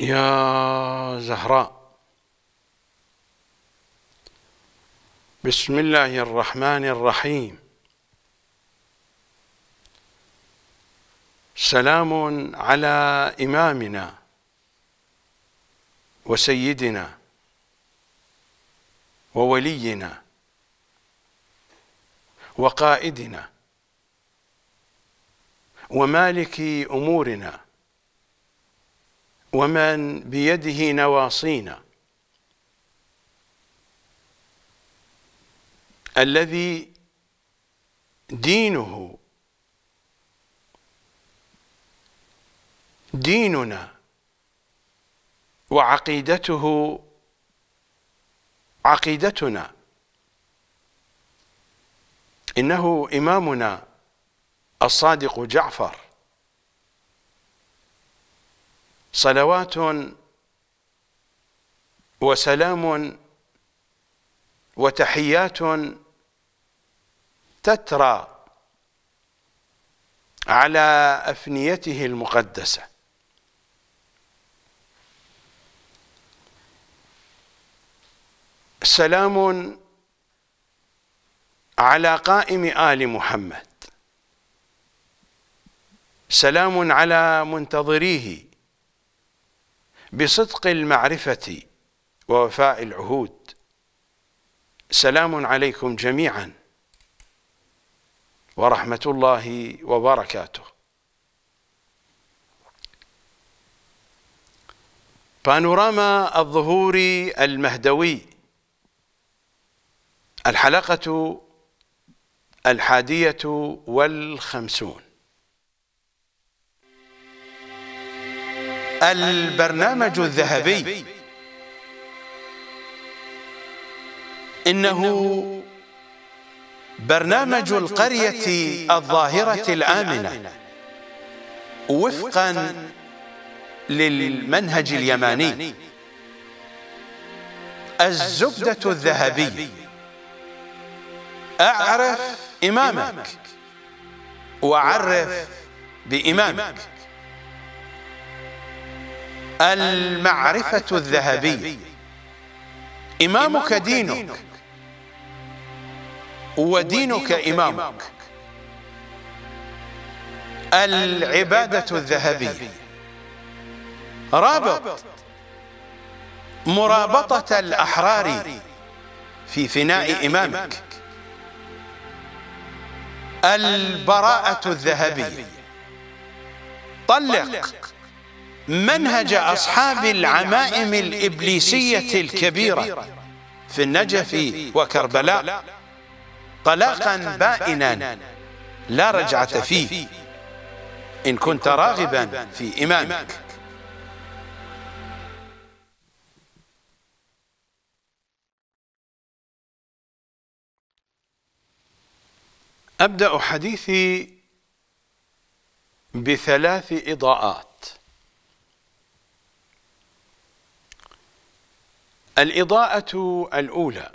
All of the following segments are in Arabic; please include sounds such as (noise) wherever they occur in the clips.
يا زهراء بسم الله الرحمن الرحيم سلام على إمامنا وسيدنا وولينا وقائدنا ومالك أمورنا ومن بيده نواصينا الذي دينه ديننا وعقيدته عقيدتنا إنه إمامنا الصادق جعفر صلوات وسلام وتحيات تترى على أفنيته المقدسة سلام على قائم آل محمد سلام على منتظريه بصدق المعرفة ووفاء العهود سلام عليكم جميعا ورحمة الله وبركاته بانوراما الظهور المهدوي الحلقة الحادية والخمسون البرنامج الذهبي إنه برنامج القرية الظاهرة الآمنة وفقا للمنهج اليماني الزبدة الذهبية أعرف إمامك وعرف بإمامك المعرفة الذهبية إمامك دينك ودينك إمامك العبادة الذهبية رابط مرابطة الأحرار في فناء إمامك البراءة الذهبية طلق منهج أصحاب العمائم الإبليسية الكبيرة في النجف وكربلاء طلاقا بائنا لا رجعة فيه إن كنت راغبا في إمامك أبدأ حديثي بثلاث إضاءات الإضاءة الأولى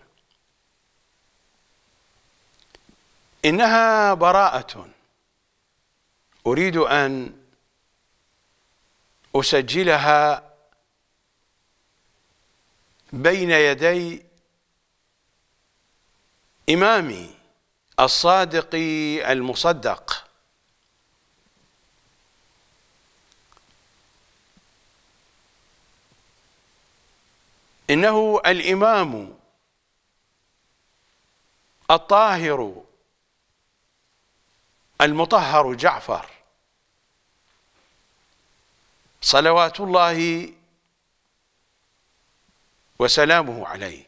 إنها براءة أريد أن أسجلها بين يدي إمامي الصادق المصدق إنه الإمام الطاهر المطهر جعفر صلوات الله وسلامه عليه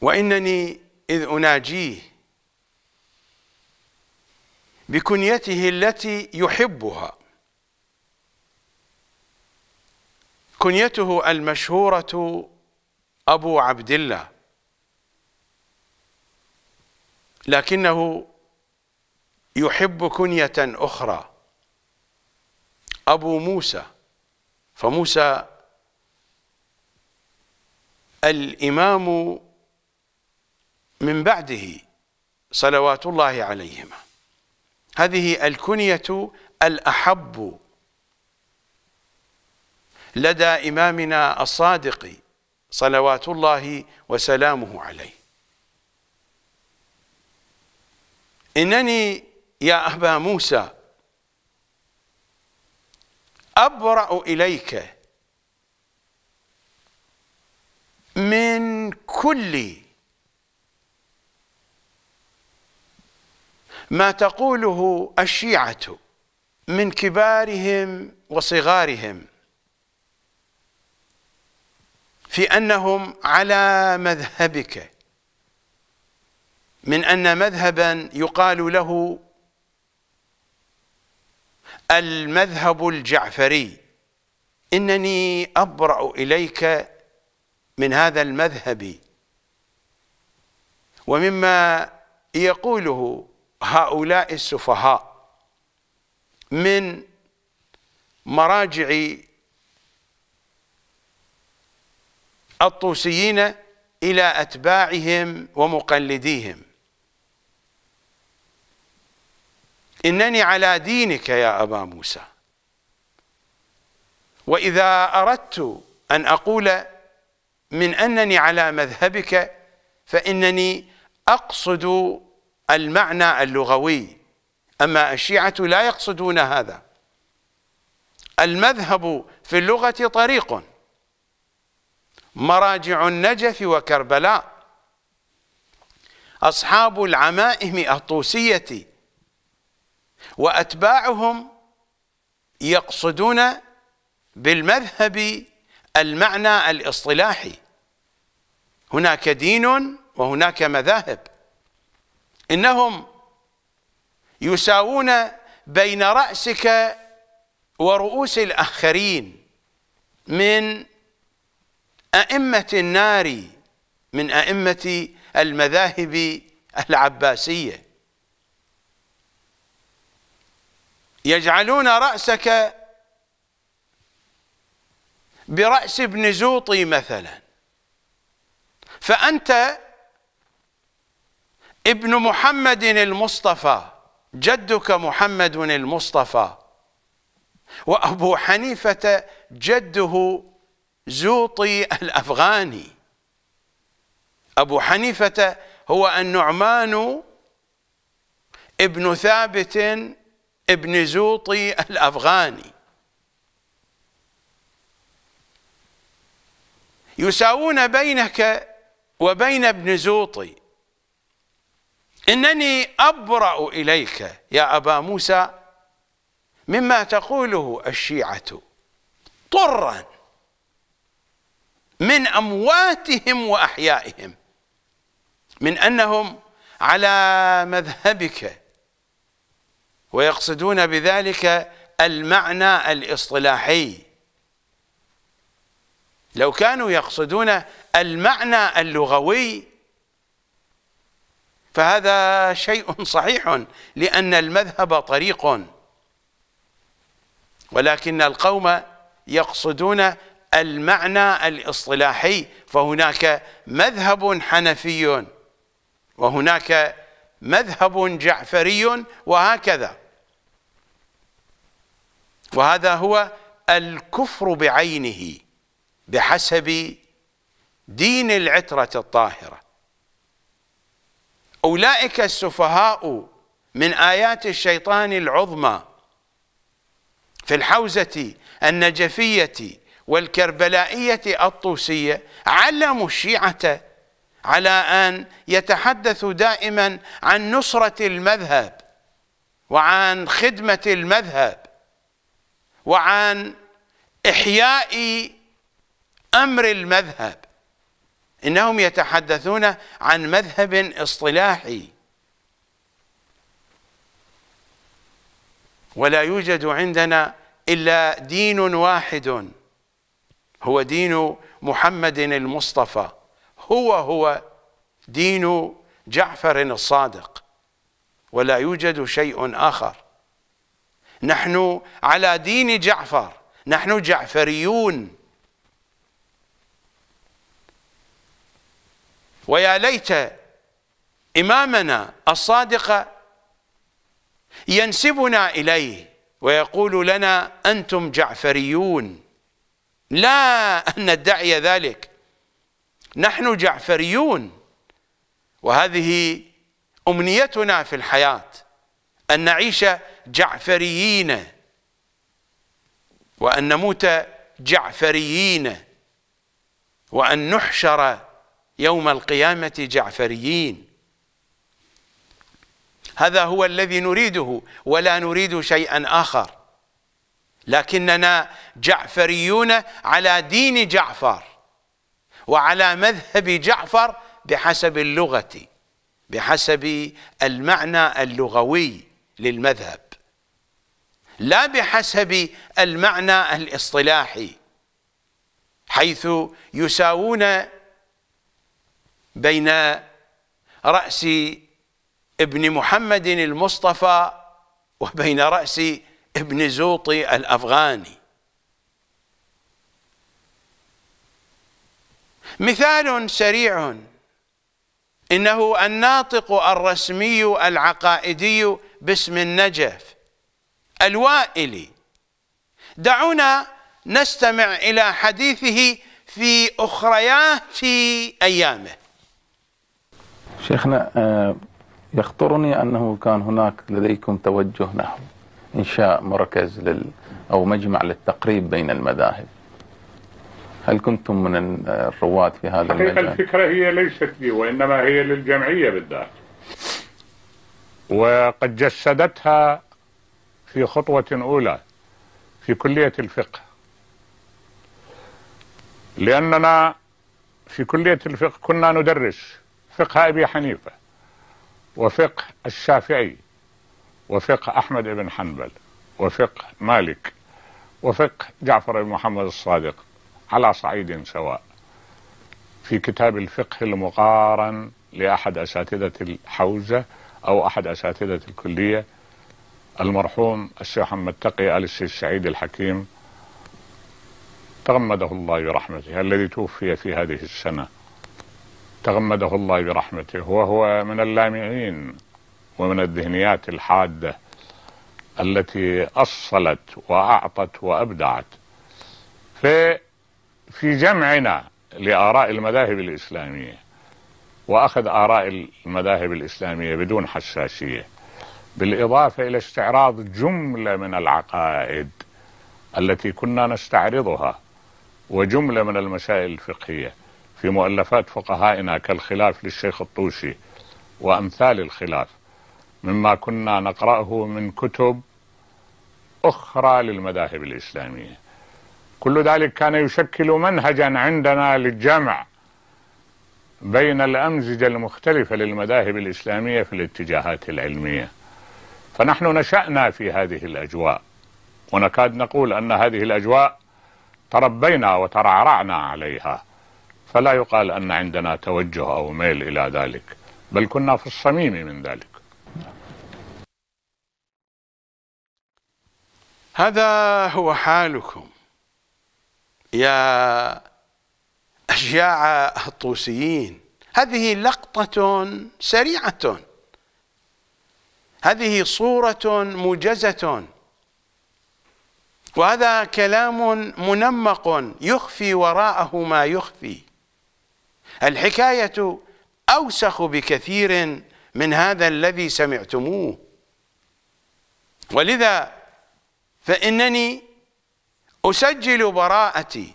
وإنني إذ أناجيه بكنيته التي يحبها كنيته المشهورة أبو عبد الله لكنه يحب كنية أخرى أبو موسى فموسى الإمام من بعده صلوات الله عليهما هذه الكنية الأحب لدى إمامنا الصادق صلوات الله وسلامه عليه إنني يا أبا موسى أبرأ إليك من كل ما تقوله الشيعة من كبارهم وصغارهم في أنهم على مذهبك من أن مذهبا يقال له المذهب الجعفري إنني أبرأ إليك من هذا المذهب ومما يقوله هؤلاء السفهاء من مراجع الطوسيين إلى أتباعهم ومقلديهم إنني على دينك يا أبا موسى وإذا أردت أن أقول من أنني على مذهبك فإنني أقصد المعنى اللغوي أما الشيعة لا يقصدون هذا المذهب في اللغة طريق مراجع النجف وكربلاء أصحاب العمائم الطوسية وأتباعهم يقصدون بالمذهب المعنى الاصطلاحي هناك دين وهناك مذاهب إنهم يساوون بين رأسك ورؤوس الآخرين من أئمة النار من أئمة المذاهب العباسية يجعلون رأسك برأس ابن زوطي مثلا فأنت ابن محمد المصطفى جدك محمد المصطفى وأبو حنيفة جده زوطي الأفغاني أبو حنيفة هو النعمان ابن ثابت ابن زوطي الأفغاني يساوون بينك وبين ابن زوطي إنني أبرأ إليك يا أبا موسى مما تقوله الشيعة طرا من أمواتهم وأحيائهم من أنهم على مذهبك ويقصدون بذلك المعنى الاصطلاحي لو كانوا يقصدون المعنى اللغوي فهذا شيء صحيح لأن المذهب طريق ولكن القوم يقصدون المعنى الاصطلاحي فهناك مذهب حنفي وهناك مذهب جعفري وهكذا وهذا هو الكفر بعينه بحسب دين العترة الطاهرة أولئك السفهاء من آيات الشيطان العظمى في الحوزة النجفية والكربلائية الطوسية علموا الشيعة على أن يتحدثوا دائما عن نصرة المذهب وعن خدمة المذهب وعن إحياء أمر المذهب إنهم يتحدثون عن مذهب اصطلاحي ولا يوجد عندنا إلا دين واحد هو دين محمد المصطفى هو هو دين جعفر الصادق ولا يوجد شيء آخر نحن على دين جعفر نحن جعفريون ويا ليت إمامنا الصادق ينسبنا إليه ويقول لنا أنتم جعفريون لا أن ندعي ذلك نحن جعفريون وهذه أمنيتنا في الحياة أن نعيش جعفريين وأن نموت جعفريين وأن نحشر يوم القيامة جعفريين هذا هو الذي نريده ولا نريد شيئا آخر لكننا جعفريون على دين جعفر وعلى مذهب جعفر بحسب اللغة بحسب المعنى اللغوي للمذهب لا بحسب المعنى الاصطلاحي حيث يساوون بين رأس ابن محمد المصطفى وبين رأس ابن زوطي الأفغاني مثال سريع إنه الناطق الرسمي العقائدي باسم النجف الوائلي دعونا نستمع إلى حديثه في أخريات أيامه شيخنا آه، يخطرني أنه كان هناك لديكم توجه نحو إنشاء مركز لل أو مجمع للتقريب بين المذاهب هل كنتم من الرواد في هذا المجال؟ حقيقة الفكرة هي ليست لي وإنما هي للجمعية بالذات وقد جسدتها في خطوة أولى في كلية الفقه لأننا في كلية الفقه كنا ندرس فقه أبي حنيفة وفقه الشافعي وفقه أحمد بن حنبل وفقه مالك وفقه جعفر بن محمد الصادق على صعيد سواء في كتاب الفقه المقارن لأحد أساتذة الحوزة أو أحد أساتذة الكلية المرحوم الشيخ محمد تقي آل الشيخ سعيد الحكيم تغمده الله برحمته الذي توفي في هذه السنة تغمده الله برحمته وهو من اللامعين ومن الذهنيات الحاده التي اصلت واعطت وابدعت في في جمعنا لاراء المذاهب الاسلاميه واخذ اراء المذاهب الاسلاميه بدون حساسيه بالاضافه الى استعراض جمله من العقائد التي كنا نستعرضها وجمله من المسائل الفقهيه في مؤلفات فقهائنا كالخلاف للشيخ الطوسي وامثال الخلاف مما كنا نقرأه من كتب أخرى للمذاهب الإسلامية كل ذلك كان يشكل منهجا عندنا للجمع بين الأمزجة المختلفة للمذاهب الإسلامية في الاتجاهات العلمية فنحن نشأنا في هذه الأجواء ونكاد نقول أن هذه الأجواء تربينا وترعرعنا عليها فلا يقال أن عندنا توجه أو ميل إلى ذلك بل كنا في الصميم من ذلك هذا هو حالكم يا أشياع الطوسيين هذه لقطة سريعة هذه صورة موجزة وهذا كلام منمق يخفي وراءه ما يخفي الحكاية أوسخ بكثير من هذا الذي سمعتموه ولذا فإنني أسجل براءتي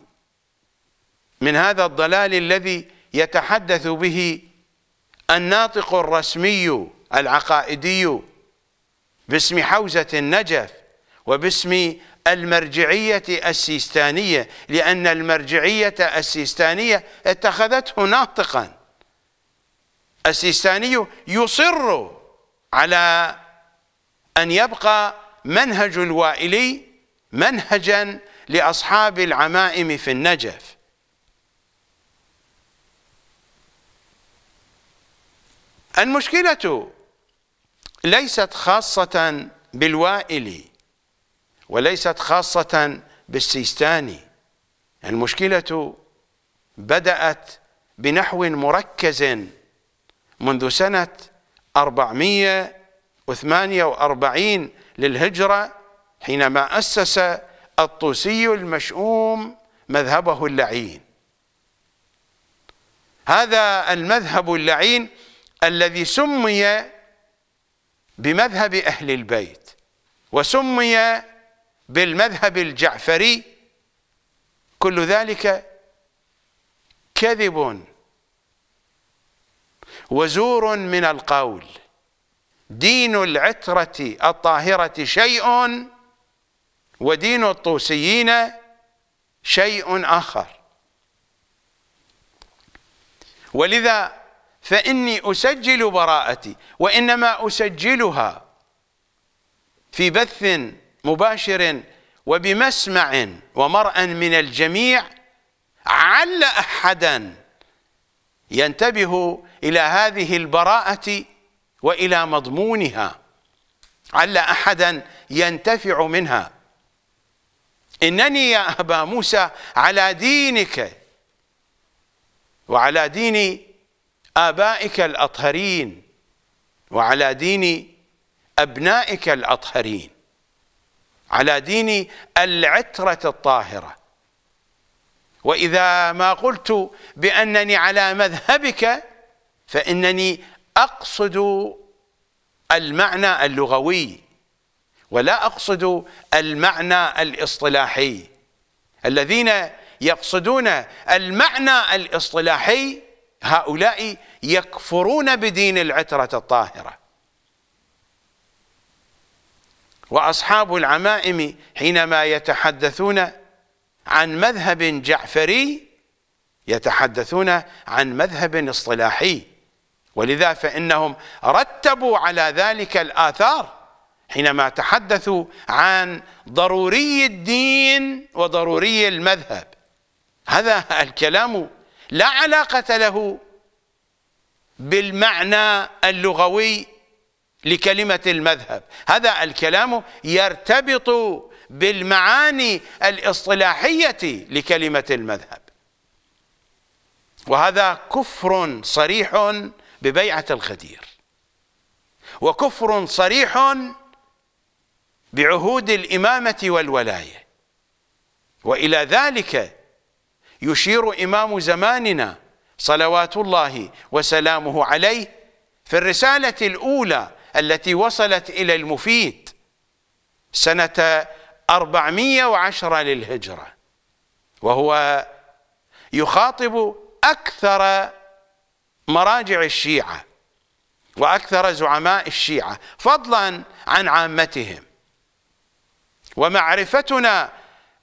من هذا الضلال الذي يتحدث به الناطق الرسمي العقائدي باسم حوزة النجف وباسم المرجعية السيستانية لأن المرجعية السيستانية اتخذته ناطقا السيستاني يصر على أن يبقى منهج الوائلي منهجا لأصحاب العمائم في النجف المشكلة ليست خاصة بالوائلي وليست خاصة بالسيستاني المشكلة بدأت بنحو مركز منذ سنة 448 للهجرة حينما أسس الطوسي المشؤوم مذهبه اللعين هذا المذهب اللعين الذي سمي بمذهب أهل البيت وسمي بالمذهب الجعفري كل ذلك كذب وزور من القول دين العترة الطاهرة شيء ودين الطوسيين شيء آخر ولذا فإني أسجل براءتي وإنما أسجلها في بث مباشر وبمسمع ومرأ من الجميع عل أحدا ينتبه إلى هذه البراءة والى مضمونها عل احدا ينتفع منها انني يا ابا موسى على دينك وعلى دين ابائك الاطهرين وعلى دين ابنائك الاطهرين على دين العتره الطاهره واذا ما قلت بانني على مذهبك فانني اقصد المعنى اللغوي ولا اقصد المعنى الاصطلاحي الذين يقصدون المعنى الاصطلاحي هؤلاء يكفرون بدين العترة الطاهرة وأصحاب العمائم حينما يتحدثون عن مذهب جعفري يتحدثون عن مذهب اصطلاحي ولذا فإنهم رتبوا على ذلك الآثار حينما تحدثوا عن ضروري الدين وضروري المذهب هذا (laughs) الكلام لا علاقة له بالمعنى اللغوي لكلمة المذهب هذا الكلام يرتبط بالمعاني الاصطلاحية لكلمة المذهب وهذا كفر صريح ببيعة الغدير وكفر صريح بعهود الإمامة والولاية وإلى ذلك يشير إمام زماننا صلوات الله وسلامه عليه في الرسالة الأولى التي وصلت إلى المفيد سنة 410 للهجرة وهو يخاطب أكثر مراجع الشيعة وأكثر زعماء الشيعة فضلا عن عامتهم ومعرفتنا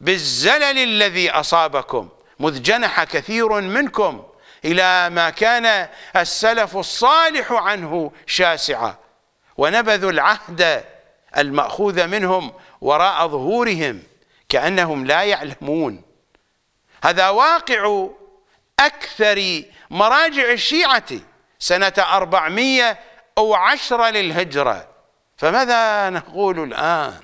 بالزلل الذي أصابكم مذ جنح كثير منكم إلى ما كان السلف الصالح عنه شاسعا ونبذوا العهد المأخوذ منهم وراء ظهورهم كأنهم لا يعلمون هذا واقع أكثر مراجع الشيعة سنة 410 للهجرة فماذا نقول الآن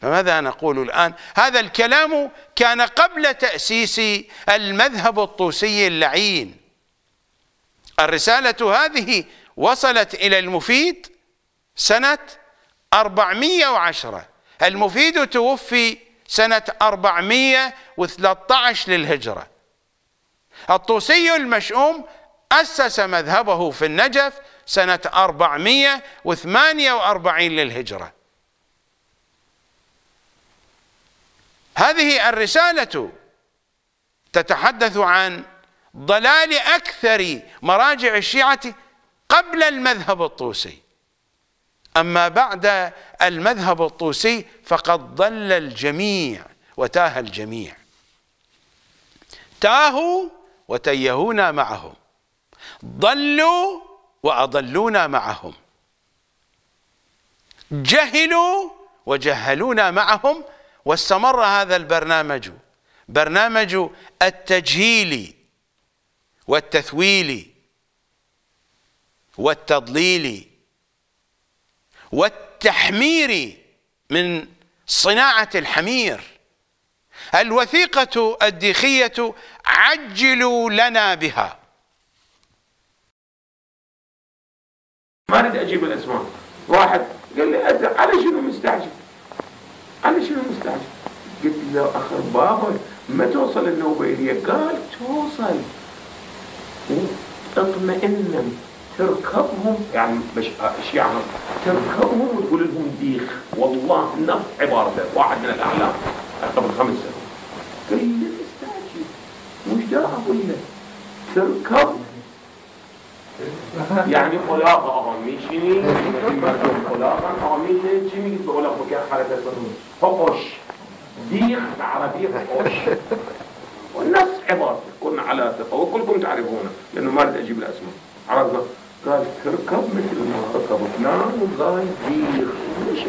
فماذا نقول الآن هذا الكلام كان قبل تأسيس المذهب الطوسي اللعين الرسالة هذه وصلت إلى المفيد سنة 410 المفيد توفي سنة 413 للهجرة الطوسي المشؤوم أسس مذهبه في النجف سنة 448 للهجرة هذه الرسالة تتحدث عن ضلال أكثر مراجع الشيعة قبل المذهب الطوسي أما بعد المذهب الطوسي فقد ضل الجميع وتاه الجميع تاهوا وتيهونا معهم ضلوا وأضلونا معهم جهلوا وجهلونا معهم واستمر هذا البرنامج برنامج التجهيل والتثويل والتضليل والتحمير من صناعة الحمير الوثيقة الديخية عجلوا لنا بها ما اريد اجيب الاسماء واحد قال لي على شنو مستعجل على شنو مستعجل قلت له اخر بابا ما توصل النوبه الي قال توصل اطمئنا تركبهم يعني مش يعني تركبهم وتقول لهم ديخ والله نفس عبارته واحد من الاعلام قبل خمس سنوات قال مشتركة قلنا تركب يعني خلاق آقا میشینی این مردم خلاقن آقا چی میگید به اولا خوکر حرکت کنید حقش ديخ بالعربية حقش والناس عبارة كنا على ثقة وكلكم تعرفونه لأنه ما أريد أجيب الأسماء عرفنا قال تركب مثل ما ركب فلان دیخ ديخ مش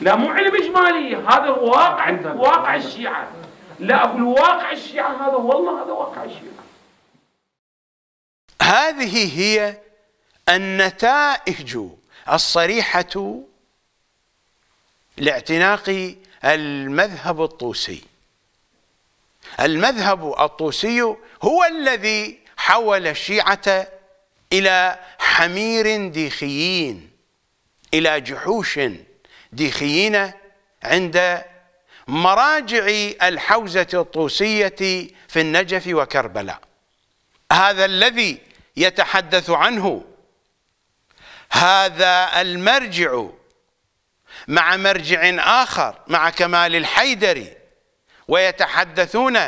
لا مو علم اجمالي هذا واقع واقع الشيعه لا اقول واقع الشيعه هذا والله هذا واقع الشيعه هذه هي النتائج الصريحه لاعتناق المذهب الطوسي المذهب الطوسي هو الذي حول الشيعه الى حمير ديخيين إلى جحوش ديخيين عند مراجع الحوزة الطوسية في النجف وكربلاء هذا الذي يتحدث عنه هذا المرجع مع مرجع آخر مع كمال الحيدري ويتحدثون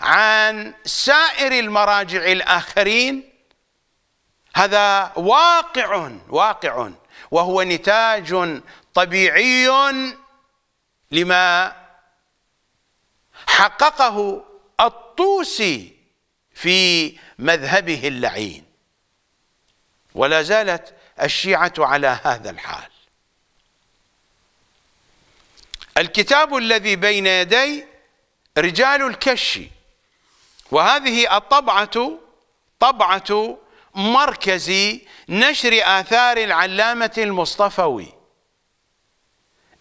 عن سائر المراجع الآخرين هذا واقع واقع وهو نتاج طبيعي لما حققه الطوسي في مذهبه اللعين ولا زالت الشيعة على هذا الحال الكتاب الذي بين يدي رجال الكشي وهذه الطبعة طبعة مركز نشر آثار العلامة المصطفوي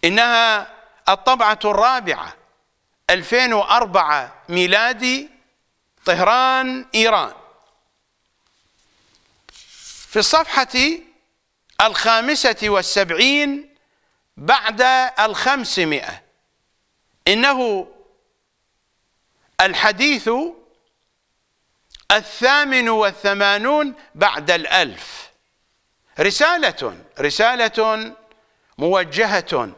إنها الطبعة الرابعة 2004 ميلادي طهران إيران في الصفحة الخامسة والسبعين بعد الخمسمائة إنه الحديث الثامن والثمانون بعد الألف رسالة رسالة موجهة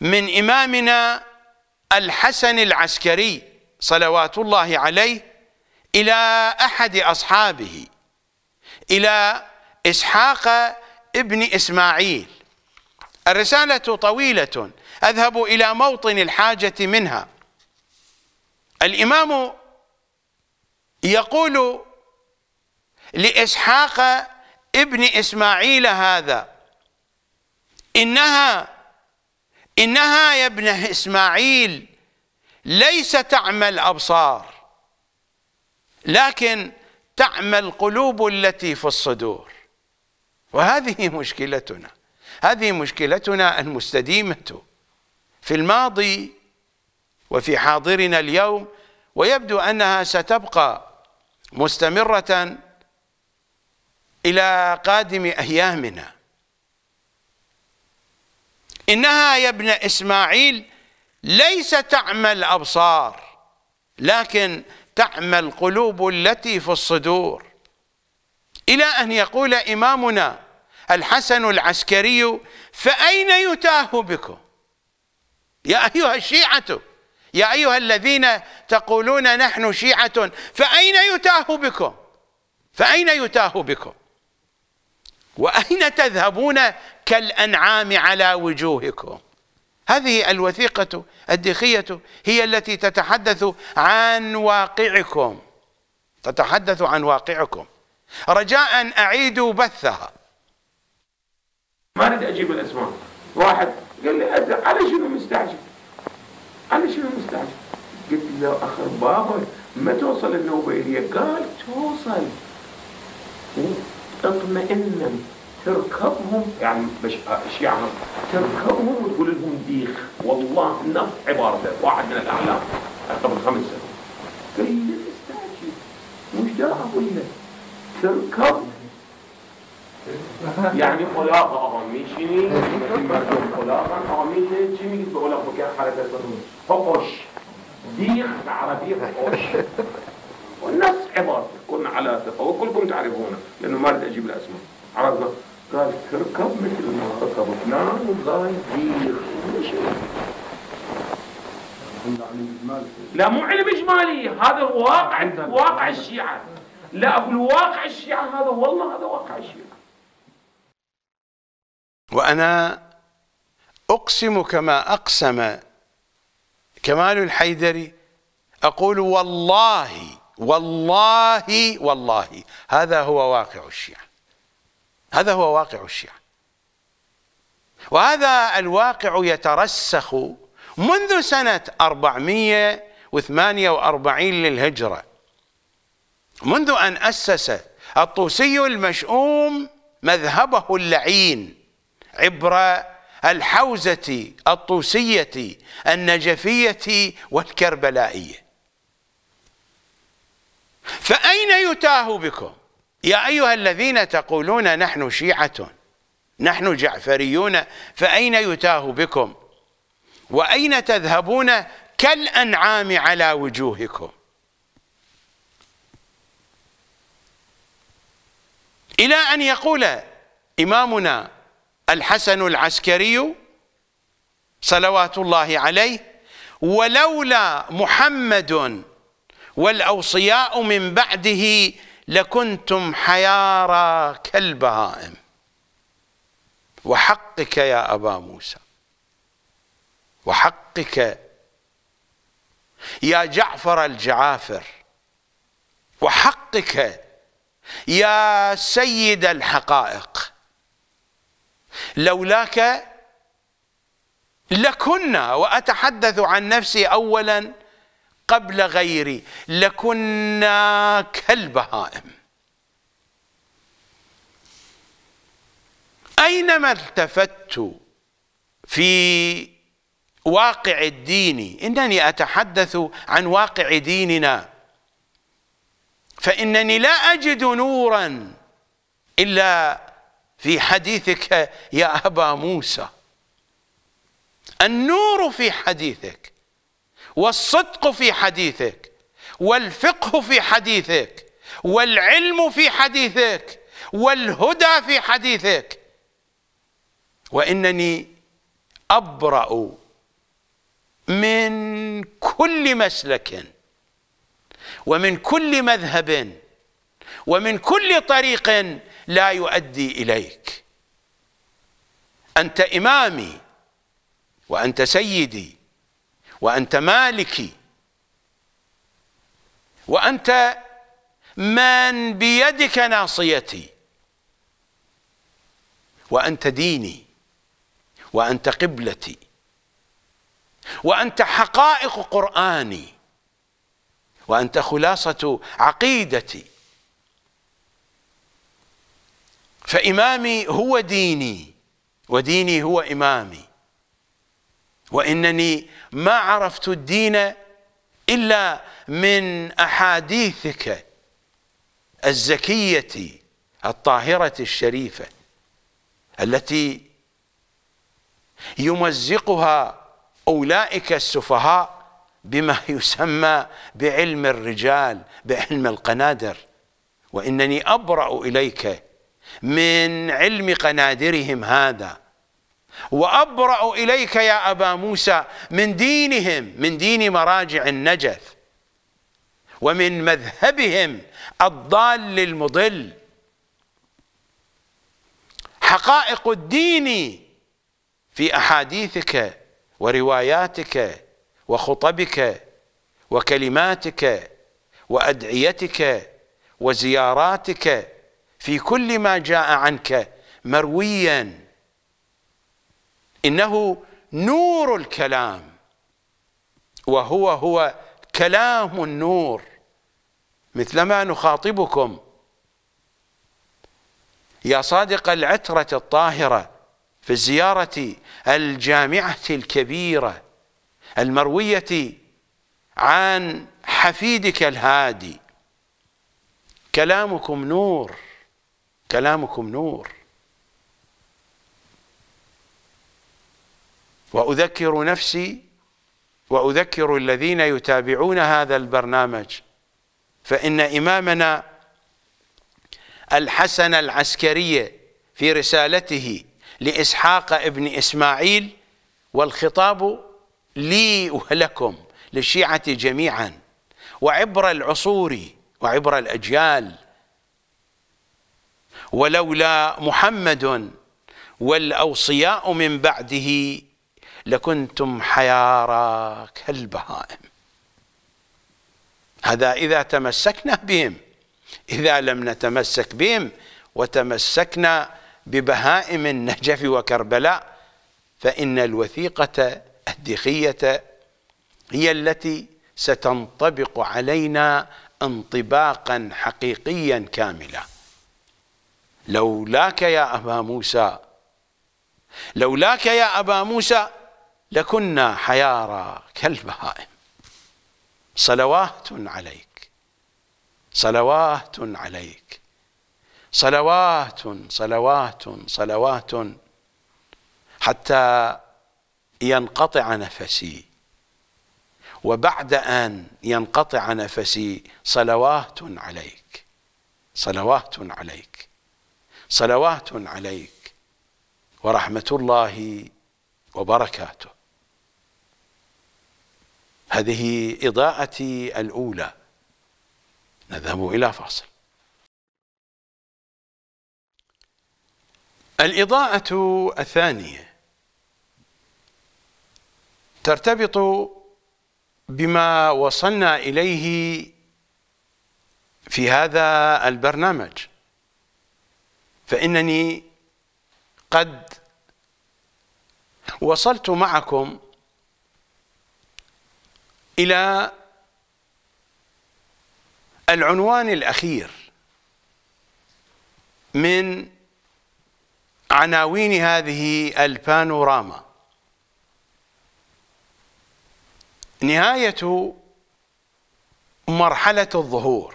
من إمامنا الحسن العسكري صلوات الله عليه إلى أحد أصحابه إلى إسحاق ابن إسماعيل الرسالة طويلة أذهب إلى موطن الحاجة منها الإمام يقول لإسحاق ابن إسماعيل هذا إنها إنها يا ابن إسماعيل ليس تعمى الأبصار لكن تعمى القلوب التي في الصدور وهذه مشكلتنا هذه مشكلتنا المستديمة في الماضي وفي حاضرنا اليوم ويبدو أنها ستبقى مستمرة إلى قادم أيامنا إنها يا ابن إسماعيل ليس تعمى الأبصار لكن تعمى القلوب التي في الصدور إلى أن يقول إمامنا الحسن العسكري فأين يتاه بكم يا أيها الشيعة يا أيها الذين تقولون نحن شيعة فأين يتاه بكم فأين يتاه بكم وأين تذهبون كالأنعام على وجوهكم هذه الوثيقة الدخية هي التي تتحدث عن واقعكم تتحدث عن واقعكم رجاء أعيدوا بثها ما أريد أجيب الأسماء واحد قال لي على شنو مستعجل انا شنو مستعجل؟ قلت له اخر بابا ما توصل النوبه الي قال توصل اطمئنا تركبهم يعني مش يعني تركبهم وتقول لهم ديخ والله نفس عبارته واحد من الاعلام قبل خمس سنوات قال لي مستعجل وش داعي اقول لك تركبهم یعنی خلاق آقا میشینی این مردم خلاقن آقا میشینی چی میگید به اولاق بکن حرکت کنون حقش ديخ بالعربية حقش والناس عبارة كنا على ثقة وكلكم تعرفونه لأنه ما أريد أجيب الأسماء عرضا قال تركب مثل ما ركبت نام والله ديخ مش لا مو علم اجمالي هذا واقع واقع الشيعه لا اقول واقع الشيعه هذا والله هذا واقع الشيعه وأنا أقسم كما أقسم كمال الحيدري أقول والله والله والله هذا هو واقع الشيعة هذا هو واقع الشيعة وهذا الواقع يترسخ منذ سنة 448 للهجرة منذ أن أسس الطوسي المشؤوم مذهبه اللعين عبر الحوزة الطوسية النجفية والكربلائية فأين يتاه بكم يا أيها الذين تقولون نحن شيعة نحن جعفريون فأين يتاه بكم وأين تذهبون كالأنعام على وجوهكم إلى أن يقول إمامنا الحسن العسكري صلوات الله عليه ولولا محمد والأوصياء من بعده لكنتم حيارى كالبهائم وحقك يا أبا موسى وحقك يا جعفر الجعافر وحقك يا سيد الحقائق لولاك لكنا وأتحدث عن نفسي أولا قبل غيري لكنا كالبهائم أينما التفت في واقع الدين إنني أتحدث عن واقع ديننا فإنني لا أجد نورا إلا في حديثك يا أبا موسى النور في حديثك والصدق في حديثك والفقه في حديثك والعلم في حديثك والهدى في حديثك وإنني أبرأ من كل مسلك ومن كل مذهب ومن كل طريق لا يؤدي إليك أنت إمامي وأنت سيدي وأنت مالكي وأنت من بيدك ناصيتي وأنت ديني وأنت قبلتي وأنت حقائق قرآني وأنت خلاصة عقيدتي فإمامي هو ديني وديني هو إمامي وإنني ما عرفت الدين إلا من أحاديثك الزكية الطاهرة الشريفة التي يمزقها أولئك السفهاء بما يسمى بعلم الرجال بعلم القنادر وإنني أبرأ إليك من علم قنادرهم هذا وأبرأ إليك يا أبا موسى من دينهم من دين مراجع النجف ومن مذهبهم الضال المضل حقائق الدين في أحاديثك ورواياتك وخطبك وكلماتك وأدعيتك وزياراتك في كل ما جاء عنك مرويا إنه نور الكلام وهو هو كلام النور مثلما نخاطبكم يا صادق العترة الطاهرة في الزيارة الجامعة الكبيرة المروية عن حفيدك الهادي كلامكم نور كلامكم نور واذكر نفسي واذكر الذين يتابعون هذا البرنامج فان امامنا الحسن العسكري في رسالته لاسحاق ابن اسماعيل والخطاب لي ولكم للشيعه جميعا وعبر العصور وعبر الاجيال ولولا محمد والأوصياء من بعده لكنتم حيارى كالبهائم هذا إذا تمسكنا بهم إذا لم نتمسك بهم وتمسكنا ببهائم النجف وكربلاء فإن الوثيقة الدخية هي التي ستنطبق علينا انطباقا حقيقيا كاملا لولاك يا أبا موسى لولاك يا أبا موسى لكنا حيارى كالبهائم صلوات عليك صلوات عليك صلوات صلوات صلوات حتى ينقطع نفسي وبعد أن ينقطع نفسي صلوات عليك صلوات عليك صلوات عليك ورحمة الله وبركاته هذه إضاءتي الأولى نذهب إلى فاصل الإضاءة الثانية ترتبط بما وصلنا إليه في هذا البرنامج فإنني قد وصلت معكم إلى العنوان الأخير من عناوين هذه البانوراما نهاية مرحلة الظهور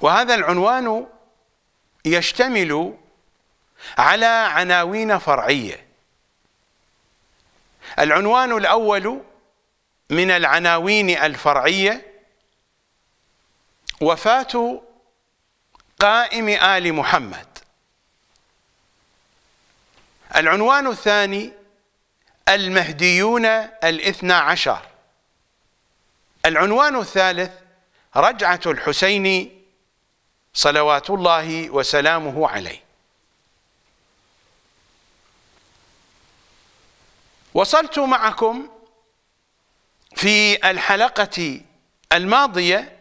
وهذا العنوان يشتمل على عناوين فرعية العنوان الأول من العناوين الفرعية وفاة قائم آل محمد العنوان الثاني المهديون الاثنى عشر العنوان الثالث رجعة الحسين صلوات الله وسلامه عليه وصلت معكم في الحلقة الماضية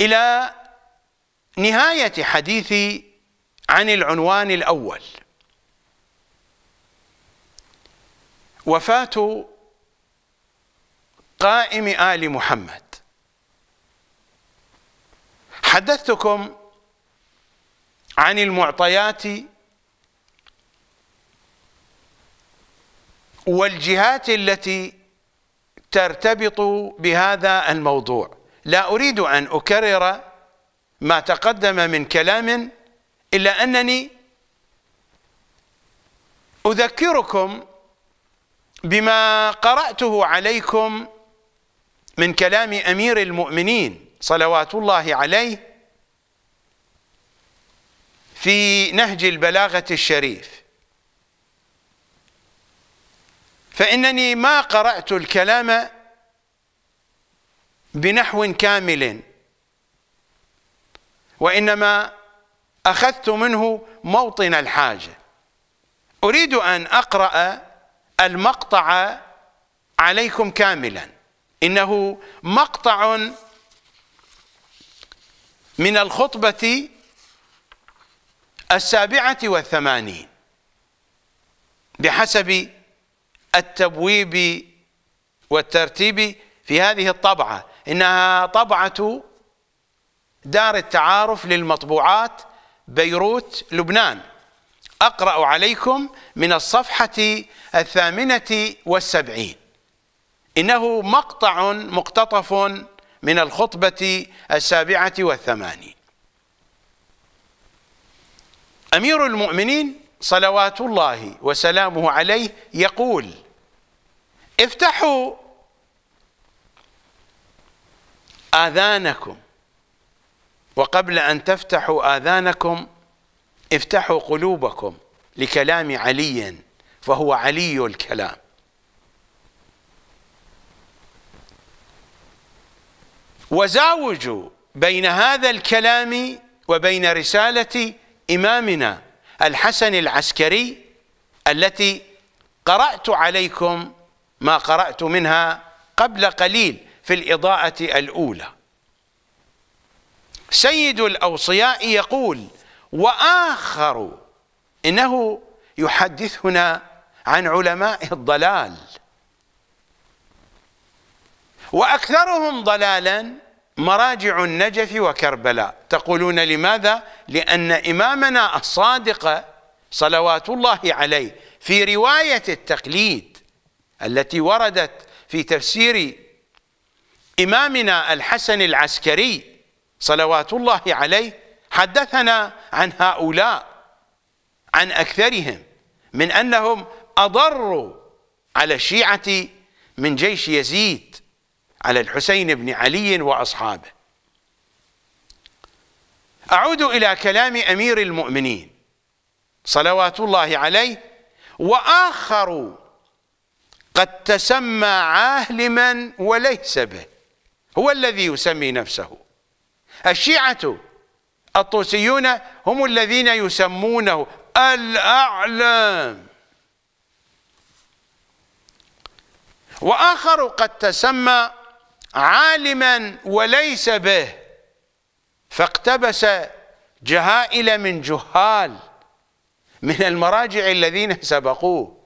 إلى نهاية حديثي عن العنوان الأول وفاة قائم آل محمد حدثتكم عن المعطيات والجهات التي ترتبط بهذا الموضوع لا أريد أن أكرر ما تقدم من كلام إلا أنني أذكركم بما قرأته عليكم من كلام أمير المؤمنين صلوات الله عليه في نهج البلاغة الشريف فإنني ما قرأت الكلام بنحو كامل وإنما أخذت منه موطن الحاجة أريد أن أقرأ المقطع عليكم كاملا إنه مقطع من الخطبة السابعة والثمانين بحسب التبويب والترتيب في هذه الطبعة إنها طبعة دار التعارف للمطبوعات بيروت لبنان أقرأ عليكم من الصفحة الثامنة والسبعين إنه مقطع مقتطف من الخطبة السابعة والثمانين أمير المؤمنين صلوات الله وسلامه عليه يقول افتحوا آذانكم وقبل أن تفتحوا آذانكم افتحوا قلوبكم لكلام علي فهو علي الكلام وزاوجوا بين هذا الكلام وبين رسالة إمامنا الحسن العسكري التي قرأت عليكم ما قرأت منها قبل قليل في الإضاءة الأولى سيد الأوصياء يقول وآخر إنه يحدثنا عن علماء الضلال وأكثرهم ضلالا مراجع النجف وكربلاء تقولون لماذا لأن إمامنا الصادق صلوات الله عليه في رواية التقليد التي وردت في تفسير إمامنا الحسن العسكري صلوات الله عليه حدثنا عن هؤلاء عن أكثرهم من أنهم أضروا على الشيعة من جيش يزيد على الحسين بن علي وأصحابه أعود إلى كلام أمير المؤمنين صلوات الله عليه وآخر قد تسمى عالما وليس به هو الذي يسمي نفسه الشيعة الطوسيون هم الذين يسمونه الأعلم وآخر قد تسمى عالما وليس به فاقتبس جهائل من جهال من المراجع الذين سبقوه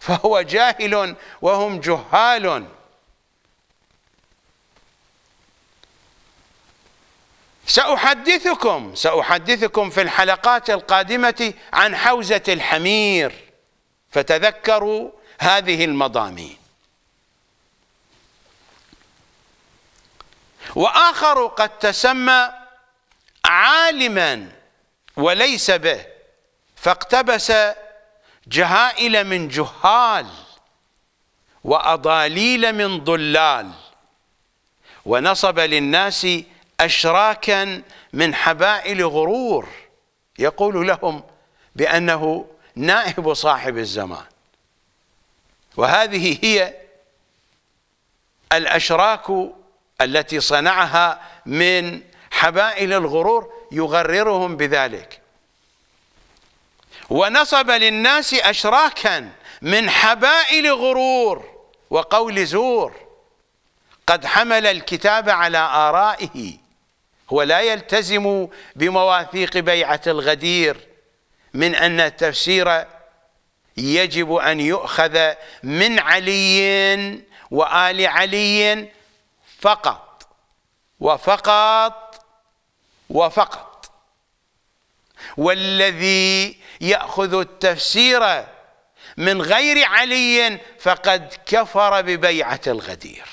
فهو جاهل وهم جهال سأحدثكم سأحدثكم في الحلقات القادمة عن حوزة الحمير فتذكروا هذه المضامين وآخر قد تسمى عالما وليس به فاقتبس جهائل من جهال وأضاليل من ضلال ونصب للناس أشراكا من حبائل غرور يقول لهم بأنه نائب صاحب الزمان وهذه هي الأشراك التي صنعها من حبائل الغرور يغررهم بذلك ونصب للناس أشراكا من حبائل غرور وقول زور قد حمل الكتاب على آرائه هو لا يلتزم بمواثيق بيعة الغدير من أن التفسير يجب أن يؤخذ من علي وآل علي فقط وفقط وفقط والذي يأخذ التفسير من غير علي فقد كفر ببيعة الغدير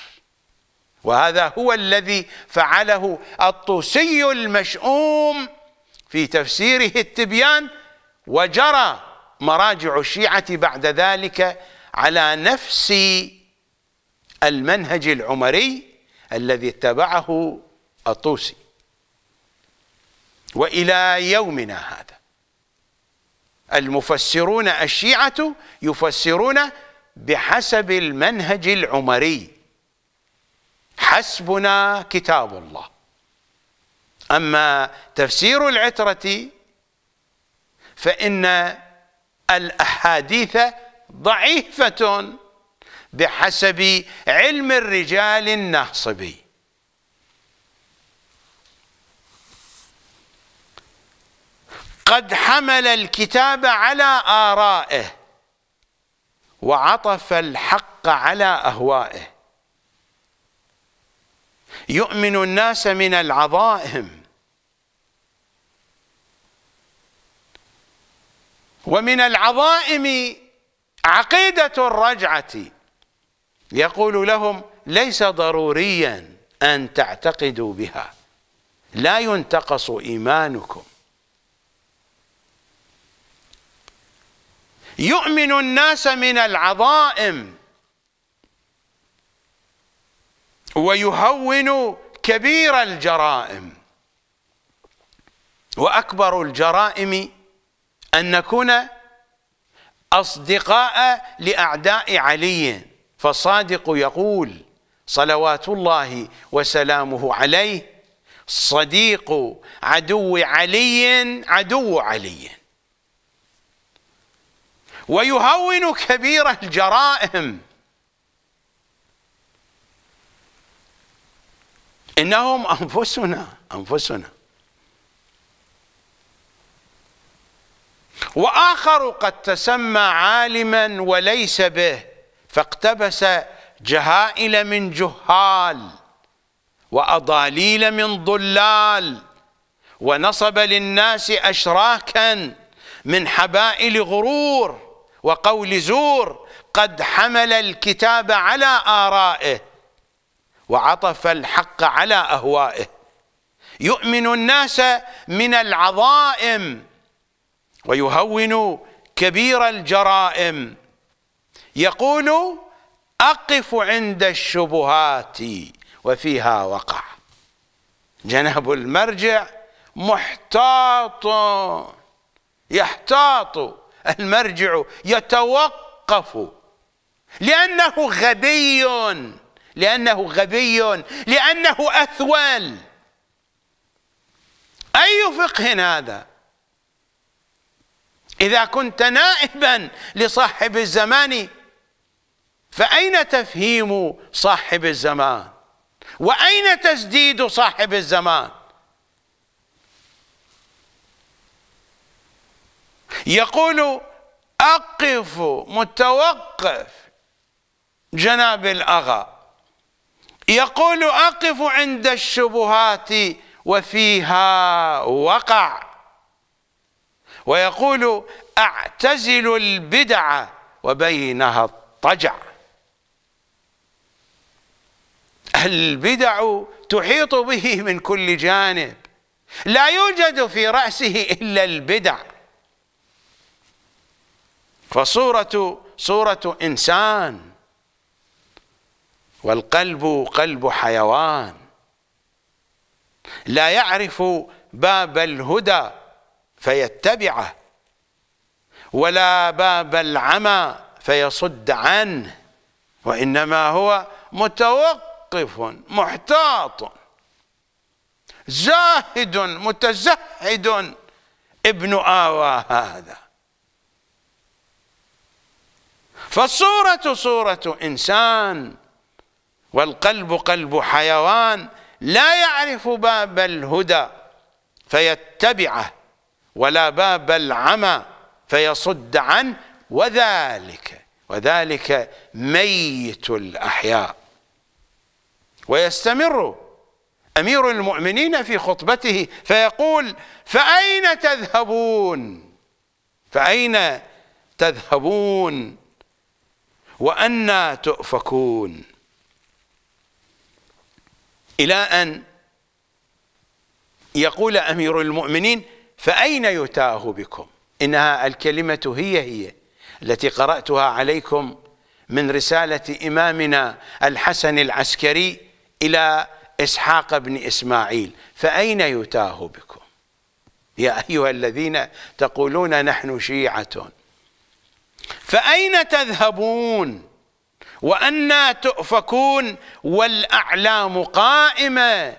وهذا هو الذي فعله الطوسي المشؤوم في تفسيره التبيان وجرى مراجع الشيعة بعد ذلك على نفس المنهج العمري الذي اتبعه الطوسي والى يومنا هذا المفسرون الشيعه يفسرون بحسب المنهج العمري حسبنا كتاب الله اما تفسير العتره فان الاحاديث ضعيفه بحسب علم الرجال النهصبي قد حمل الكتاب على آرائه وعطف الحق على أهوائه يؤمن الناس من العظائم ومن العظائم عقيدة الرجعة يقول لهم ليس ضروريا أن تعتقدوا بها لا ينتقص إيمانكم يؤمن الناس من العظائم ويهون كبير الجرائم وأكبر الجرائم أن نكون أصدقاء لأعداء علي فالصادق يقول صلوات الله وسلامه عليه صديق عدو علي عدو علي ويهون كبير الجرائم إنهم أنفسنا أنفسنا وآخر قد تسمى عالما وليس به فاقتبس جهائل من جهال وأضاليل من ضلال ونصب للناس أشراكا من حبائل غرور وقول زور قد حمل الكتاب على آرائه وعطف الحق على أهوائه يؤمن الناس من العظائم ويهون كبير الجرائم يقول أقف عند الشبهات وفيها وقع جناب المرجع محتاط يحتاط المرجع يتوقف لأنه غبي لأنه غبي لأنه أثول أي فقه هذا إذا كنت نائبا لصاحب الزمان فأين تفهيم صاحب الزمان وأين تسديد صاحب الزمان يقول أقف متوقف جناب الأغا يقول أقف عند الشبهات وفيها وقع ويقول أعتزل البدعة وبينها الطجع البدع تحيط به من كل جانب لا يوجد في رأسه إلا البدع فصورة صورة إنسان والقلب قلب حيوان لا يعرف باب الهدى فيتبعه ولا باب العمى فيصد عنه وإنما هو متوقع مثقف محتاط زاهد متزهد ابن آوى هذا فالصورة صورة إنسان والقلب قلب حيوان لا يعرف باب الهدى فيتبعه ولا باب العمى فيصد عنه وذلك وذلك ميت الأحياء ويستمر أمير المؤمنين في خطبته فيقول فأين تذهبون فأين تذهبون وأنا تؤفكون إلى أن يقول أمير المؤمنين فأين يتاه بكم إنها الكلمة هي هي التي قرأتها عليكم من رسالة إمامنا الحسن العسكري إلى إسحاق بن إسماعيل فأين يتاه بكم يا أيها الذين تقولون نحن شيعة فأين تذهبون وأنا تؤفكون والأعلام قائمة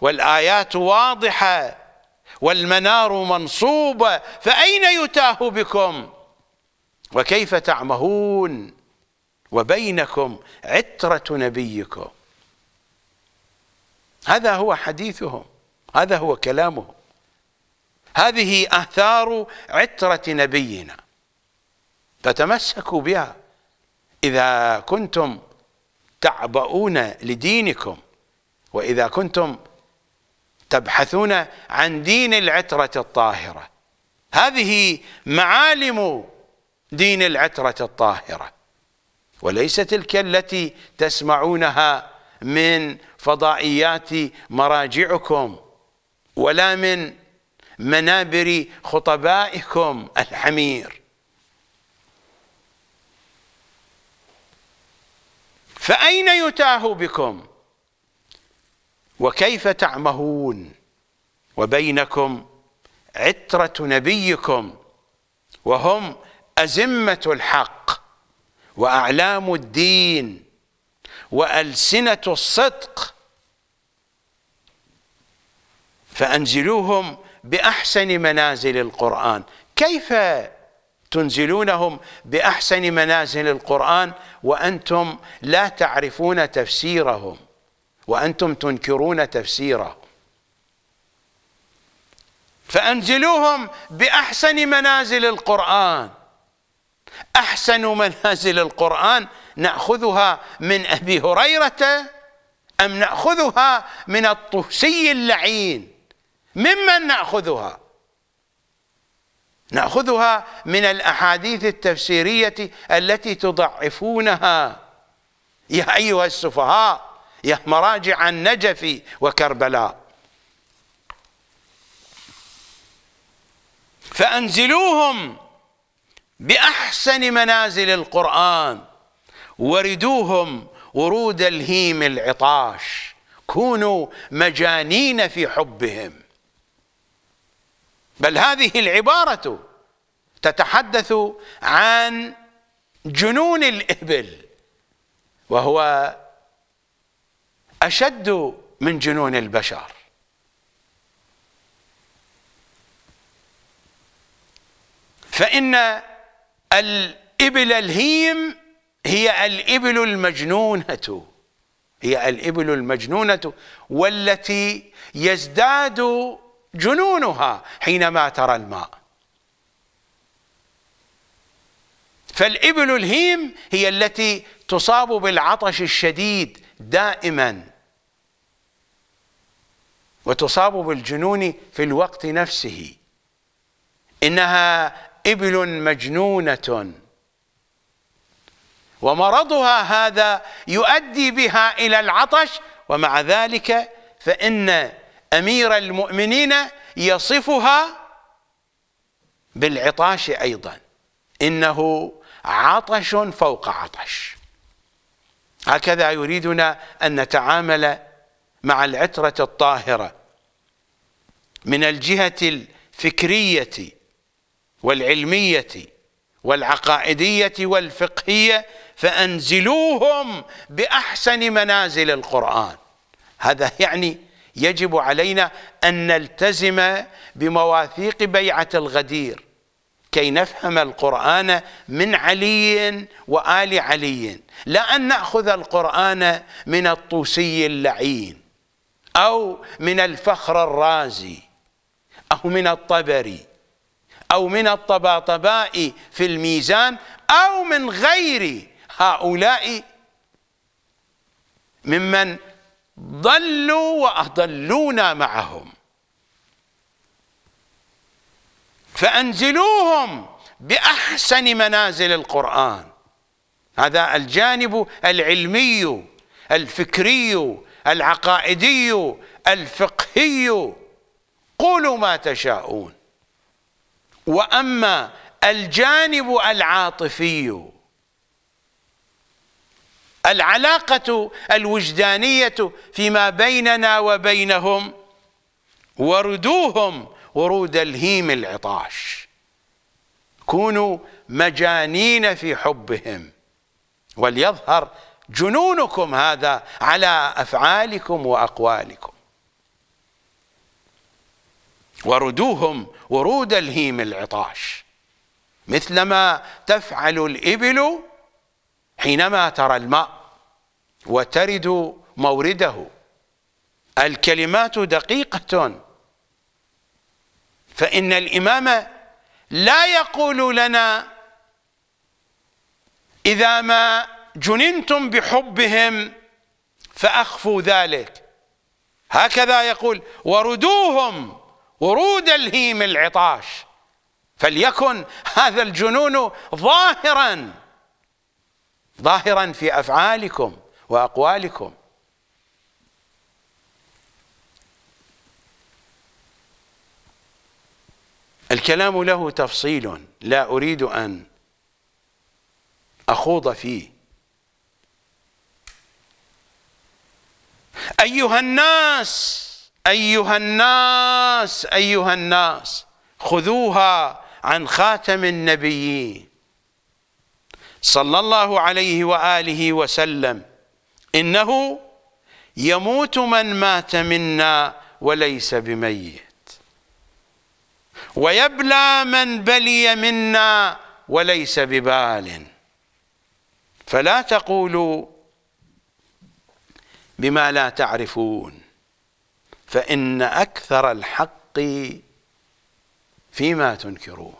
والآيات واضحة والمنار منصوبة فأين يتاه بكم وكيف تعمهون وبينكم عترة نبيكم هذا هو حديثهم هذا هو كلامهم هذه آثار عترة نبينا فتمسكوا بها إذا كنتم تعبؤون لدينكم وإذا كنتم تبحثون عن دين العترة الطاهرة هذه معالم دين العترة الطاهرة وليست التي تسمعونها من فضائيات مراجعكم ولا من منابر خطبائكم الحمير فأين يتاه بكم وكيف تعمهون وبينكم عترة نبيكم وهم أزمة الحق وأعلام الدين وألسنة الصدق فأنزلوهم بأحسن منازل القرآن كيف تنزلونهم بأحسن منازل القرآن وأنتم لا تعرفون تفسيرهم وأنتم تنكرون تفسيره فأنزلوهم بأحسن منازل القرآن أحسن منازل القرآن نأخذها من أبي هريرة أم نأخذها من الطوسي اللعين ممن نأخذها نأخذها من الأحاديث التفسيرية التي تضعفونها يا أيها السفهاء يا مراجع النجف وكربلاء فأنزلوهم بأحسن منازل القرآن وردوهم ورود الهيم العطاش كونوا مجانين في حبهم بل هذه العبارة تتحدث عن جنون الإبل وهو أشد من جنون البشر فإن الإبل الهيم هي الإبل المجنونة هي الإبل المجنونة والتي يزداد جنونها حينما ترى الماء فالإبل الهيم هي التي تصاب بالعطش الشديد دائما وتصاب بالجنون في الوقت نفسه إنها إبل مجنونة ومرضها هذا يؤدي بها إلى العطش ومع ذلك فإن أمير المؤمنين يصفها بالعطاش أيضا إنه عطش فوق عطش هكذا يريدنا أن نتعامل مع العترة الطاهرة من الجهة الفكرية والعلمية والعقائدية والفقهية فأنزلوهم بأحسن منازل القرآن هذا يعني يجب علينا أن نلتزم بمواثيق بيعة الغدير كي نفهم القرآن من علي وآل علي لا أن نأخذ القرآن من الطوسي اللعين أو من الفخر الرازي أو من الطبري أو من الطباطباء في الميزان أو من غير هؤلاء ممن ضلوا وأضلونا معهم فأنزلوهم بأحسن منازل القرآن هذا الجانب العلمي الفكري العقائدي الفقهي قولوا ما تشاءون واما الجانب العاطفي العلاقه الوجدانيه فيما بيننا وبينهم وردوهم ورود الهيم العطاش كونوا مجانين في حبهم وليظهر جنونكم هذا على افعالكم واقوالكم وردوهم ورود الهيم العطاش مثلما تفعل الإبل حينما ترى الماء وترد مورده الكلمات دقيقة فإن الإمام لا يقول لنا إذا ما جننتم بحبهم فأخفوا ذلك هكذا يقول وردوهم ورود الهيم العطاش فليكن هذا الجنون ظاهرا ظاهرا في افعالكم واقوالكم الكلام له تفصيل لا اريد ان اخوض فيه ايها الناس أيها الناس أيها الناس خذوها عن خاتم النبيين صلى الله عليه وآله وسلم إنه يموت من مات منا وليس بميت ويبلى من بلي منا وليس ببال فلا تقولوا بما لا تعرفون فإن أكثر الحق فيما تنكرون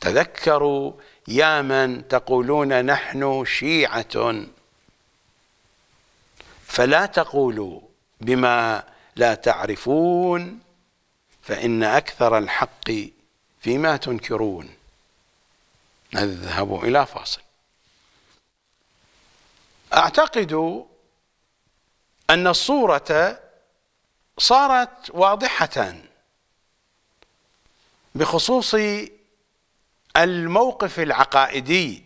تذكروا يا من تقولون نحن شيعة فلا تقولوا بما لا تعرفون فإن أكثر الحق فيما تنكرون نذهب إلى فاصل أعتقد أن الصورة صارت واضحة بخصوص الموقف العقائدي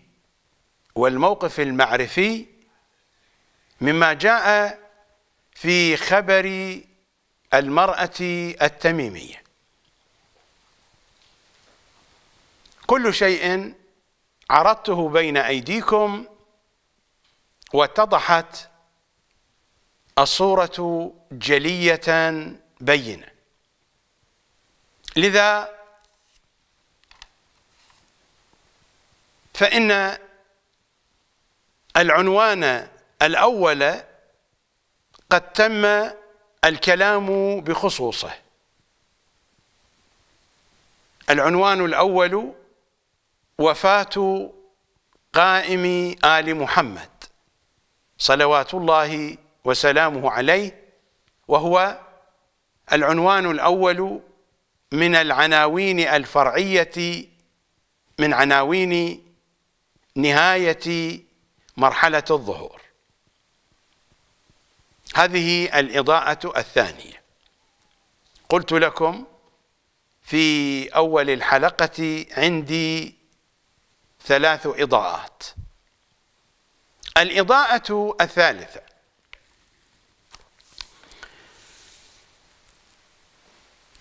والموقف المعرفي مما جاء في خبر المرأة التميمية كل شيء عرضته بين أيديكم واتضحت الصورة جلية بينة لذا فإن العنوان الأول قد تم الكلام بخصوصه العنوان الأول وفاة قائم آل محمد صلوات الله وسلامه عليه وهو العنوان الأول من العناوين الفرعية من عناوين نهاية مرحلة الظهور هذه الإضاءة الثانية قلت لكم في أول الحلقة عندي ثلاث إضاءات الإضاءة الثالثة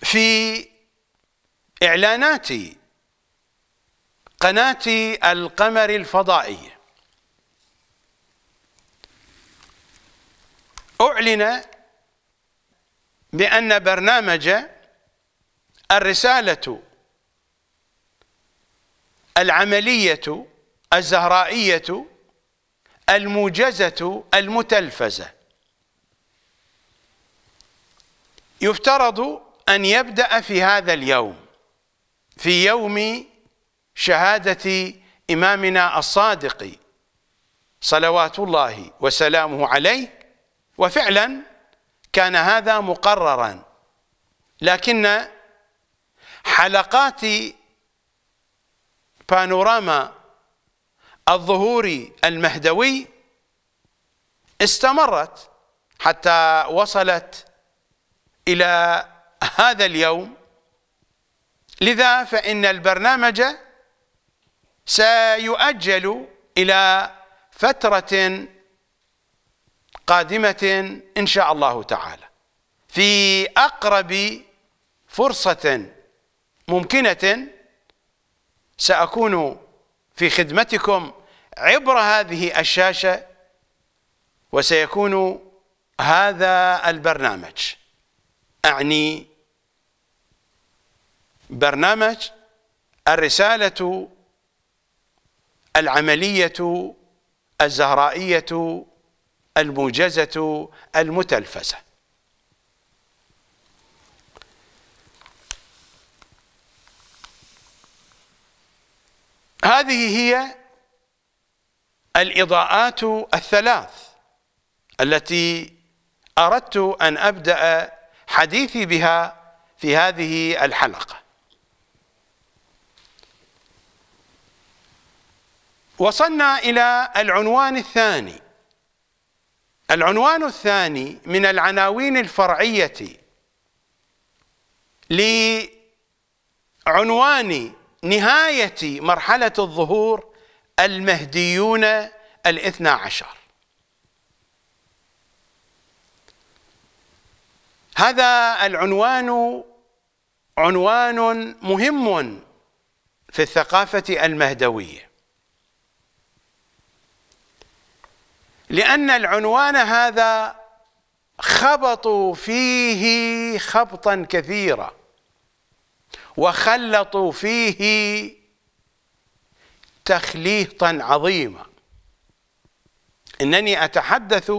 في إعلانات قناة القمر الفضائية أعلن بأن برنامج الرسالة العملية الزهرائية الموجزة المتلفزة يفترض أن يبدأ في هذا اليوم في يوم شهادة إمامنا الصادق صلوات الله وسلامه عليه وفعلا كان هذا مقررا لكن حلقات بانوراما الظهور المهدوي استمرت حتى وصلت إلى هذا اليوم لذا فإن البرنامج سيؤجل إلى فترة قادمة إن شاء الله تعالى في أقرب فرصة ممكنة سأكون في خدمتكم عبر هذه الشاشة وسيكون هذا البرنامج أعني برنامج الرسالة العملية الزهرائية الموجزة المتلفزة هذه هي الإضاءات الثلاث التي أردت أن أبدأ حديثي بها في هذه الحلقة وصلنا إلى العنوان الثاني العنوان الثاني من العناوين الفرعية لعنوان نهاية مرحلة الظهور المهديون الاثنى عشر هذا العنوان عنوان مهم في الثقافة المهدوية لأن العنوان هذا خبطوا فيه خبطا كثيرا وخلطوا فيه تخليطا عظيما انني اتحدث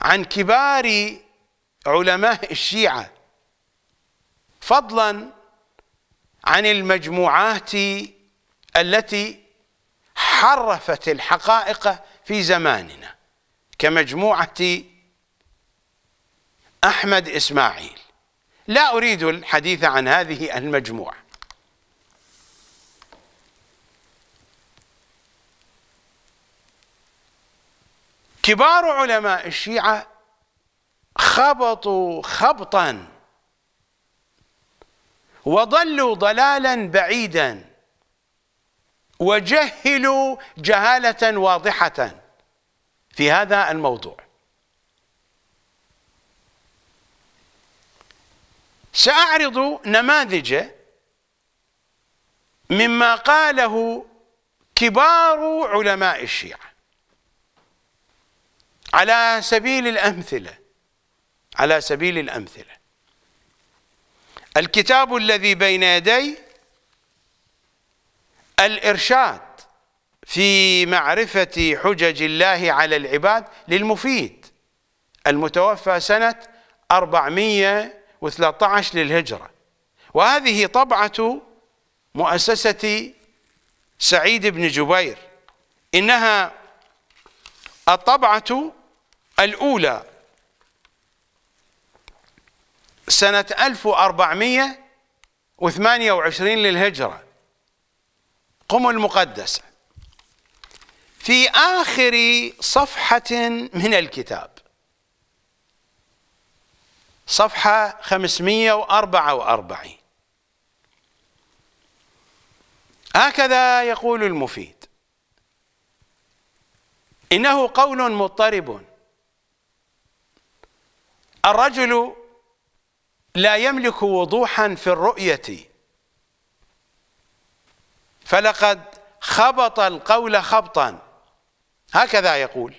عن كبار علماء الشيعه فضلا عن المجموعات التي حرفت الحقائق في زماننا كمجموعة أحمد إسماعيل لا أريد الحديث عن هذه المجموعة كبار علماء الشيعة خبطوا خبطا وضلوا ضلالا بعيدا وجهلوا جهالة واضحة في هذا الموضوع سأعرض نماذج مما قاله كبار علماء الشيعة على سبيل الأمثلة على سبيل الأمثلة الكتاب الذي بين يدي الإرشاد في معرفة حجج الله على العباد للمفيد المتوفى سنة 413 للهجرة وهذه طبعة مؤسسة سعيد بن جبير إنها الطبعة الأولى سنة 1428 للهجرة قم المقدسة في آخر صفحة من الكتاب صفحة 544 هكذا يقول المفيد إنه قول مضطرب الرجل لا يملك وضوحا في الرؤية فلقد خبط القول خبطا هكذا يقول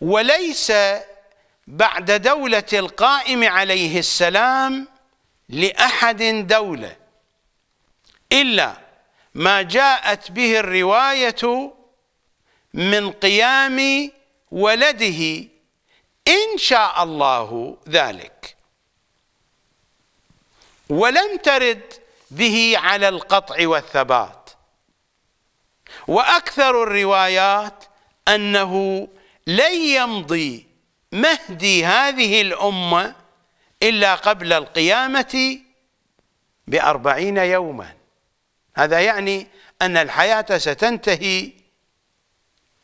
وليس بعد دولة القائم عليه السلام لأحد دولة إلا ما جاءت به الرواية من قيام ولده إن شاء الله ذلك ولم ترد به على القطع والثبات وأكثر الروايات أنه لن يمضي مهدي هذه الأمة إلا قبل القيامة بأربعين يوما هذا يعني أن الحياة ستنتهي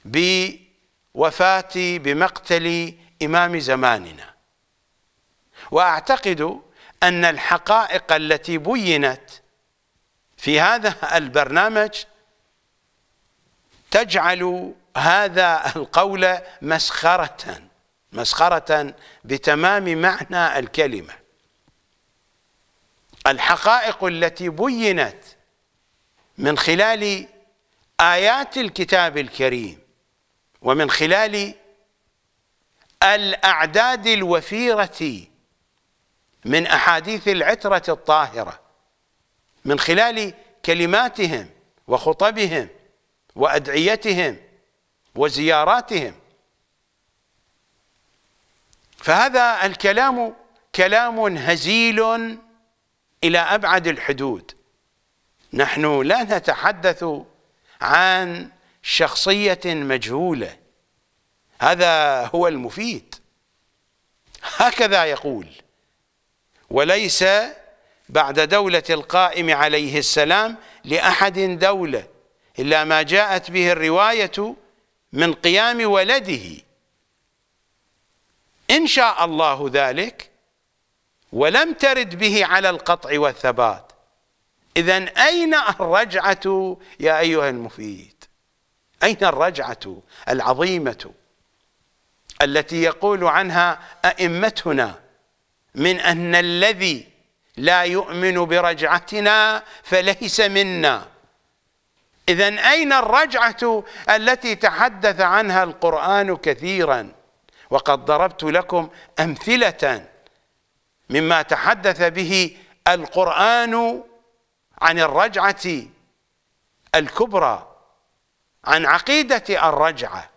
بوفاة بمقتل إمام زماننا وأعتقد أن الحقائق التي بينت في هذا البرنامج تجعل هذا القول مسخرة مسخرة بتمام معنى الكلمة الحقائق التي بينت من خلال آيات الكتاب الكريم ومن خلال الأعداد الوفيرة من أحاديث العترة الطاهرة من خلال كلماتهم وخطبهم وأدعيتهم وزياراتهم فهذا الكلام كلام هزيل إلى أبعد الحدود نحن لا نتحدث عن شخصية مجهولة هذا هو المفيد هكذا يقول وليس بعد دولة القائم عليه السلام لأحد دولة إلا ما جاءت به الرواية من قيام ولده إن شاء الله ذلك ولم ترد به على القطع والثبات إذا أين الرجعة يا أيها المفيد أين الرجعة العظيمة التي يقول عنها أئمتنا من أن الذي لا يؤمن برجعتنا فليس منا إذا أين الرجعة التي تحدث عنها القرآن كثيرا وقد ضربت لكم أمثلة مما تحدث به القرآن عن الرجعة الكبرى عن عقيدة الرجعة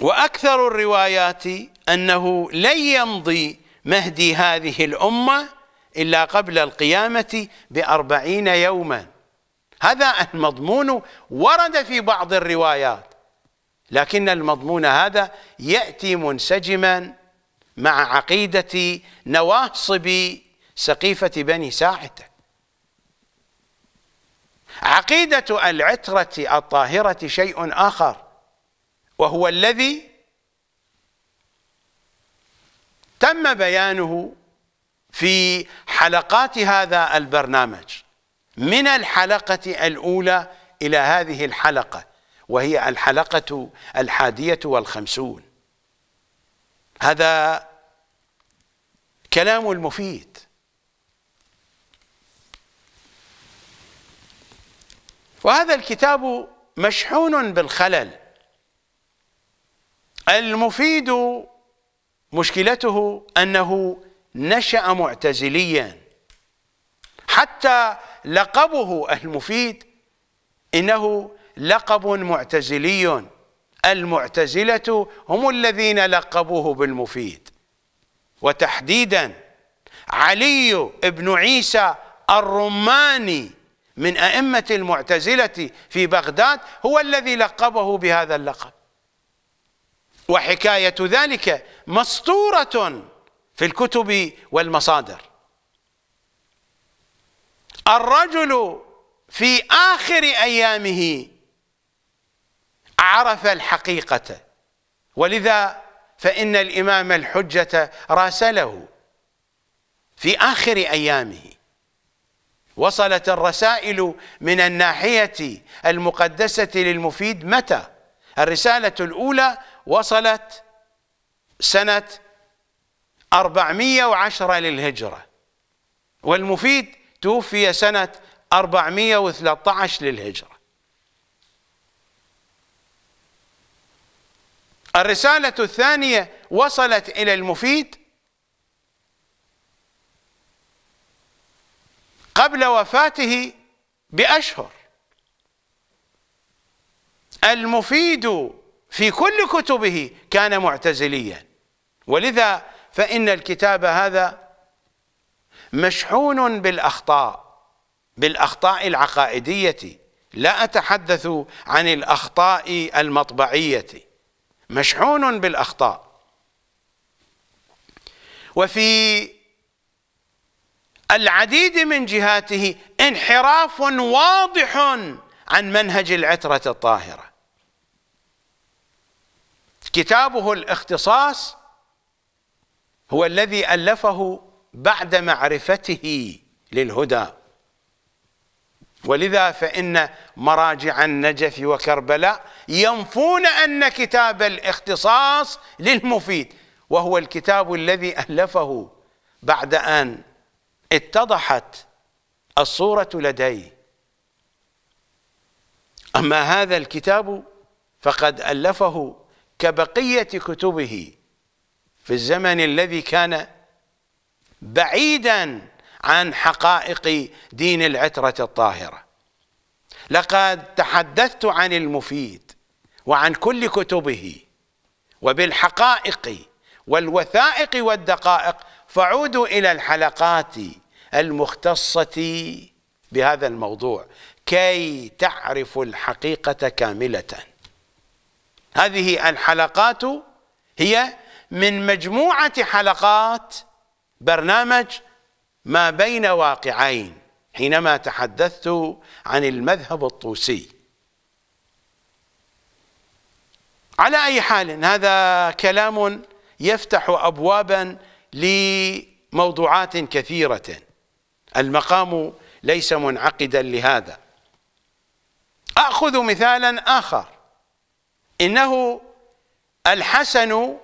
وأكثر الروايات أنه لن يمضي مهدي هذه الأمة إلا قبل القيامة بأربعين يوما هذا المضمون ورد في بعض الروايات لكن المضمون هذا يأتي منسجما مع عقيدة نواصب سقيفة بني ساعدة عقيدة العترة الطاهرة شيء آخر وهو الذي تم بيانه في حلقات هذا البرنامج من الحلقة الأولى إلى هذه الحلقة وهي الحلقة الحادية والخمسون هذا كلام المفيد وهذا الكتاب مشحون بالخلل المفيد مشكلته أنه نشأ معتزليا حتى لقبه المفيد إنه لقب معتزلي المعتزلة هم الذين لقبوه بالمفيد وتحديدا علي بن عيسى الرماني من أئمة المعتزلة في بغداد هو الذي لقبه بهذا اللقب وحكاية ذلك مسطورة في الكتب والمصادر الرجل في آخر أيامه عرف الحقيقة ولذا فإن الإمام الحجة راسله في آخر أيامه وصلت الرسائل من الناحية المقدسة للمفيد متى؟ الرسالة الأولى وصلت سنة 410 للهجرة والمفيد توفي سنة 413 للهجرة الرسالة الثانية وصلت إلى المفيد قبل وفاته بأشهر المفيد في كل كتبه كان معتزليا ولذا فإن الكتاب هذا مشحون بالأخطاء بالأخطاء العقائدية لا أتحدث عن الأخطاء المطبعية مشحون بالأخطاء وفي العديد من جهاته انحراف واضح عن منهج العترة الطاهرة كتابه الاختصاص هو الذي ألفه بعد معرفته للهدى ولذا فإن مراجع النجف وكربلاء ينفون أن كتاب الاختصاص للمفيد وهو الكتاب الذي ألفه بعد أن اتضحت الصورة لديه أما هذا الكتاب فقد ألفه كبقية كتبه في الزمن الذي كان بعيدا عن حقائق دين العترة الطاهرة لقد تحدثت عن المفيد وعن كل كتبه وبالحقائق والوثائق والدقائق فعودوا إلى الحلقات المختصة بهذا الموضوع كي تعرفوا الحقيقة كاملة هذه الحلقات هي من مجموعة حلقات برنامج ما بين واقعين حينما تحدثت عن المذهب الطوسي على أي حال هذا كلام يفتح أبوابا لموضوعات كثيرة المقام ليس منعقدا لهذا أخذ مثالا آخر إنه الحسن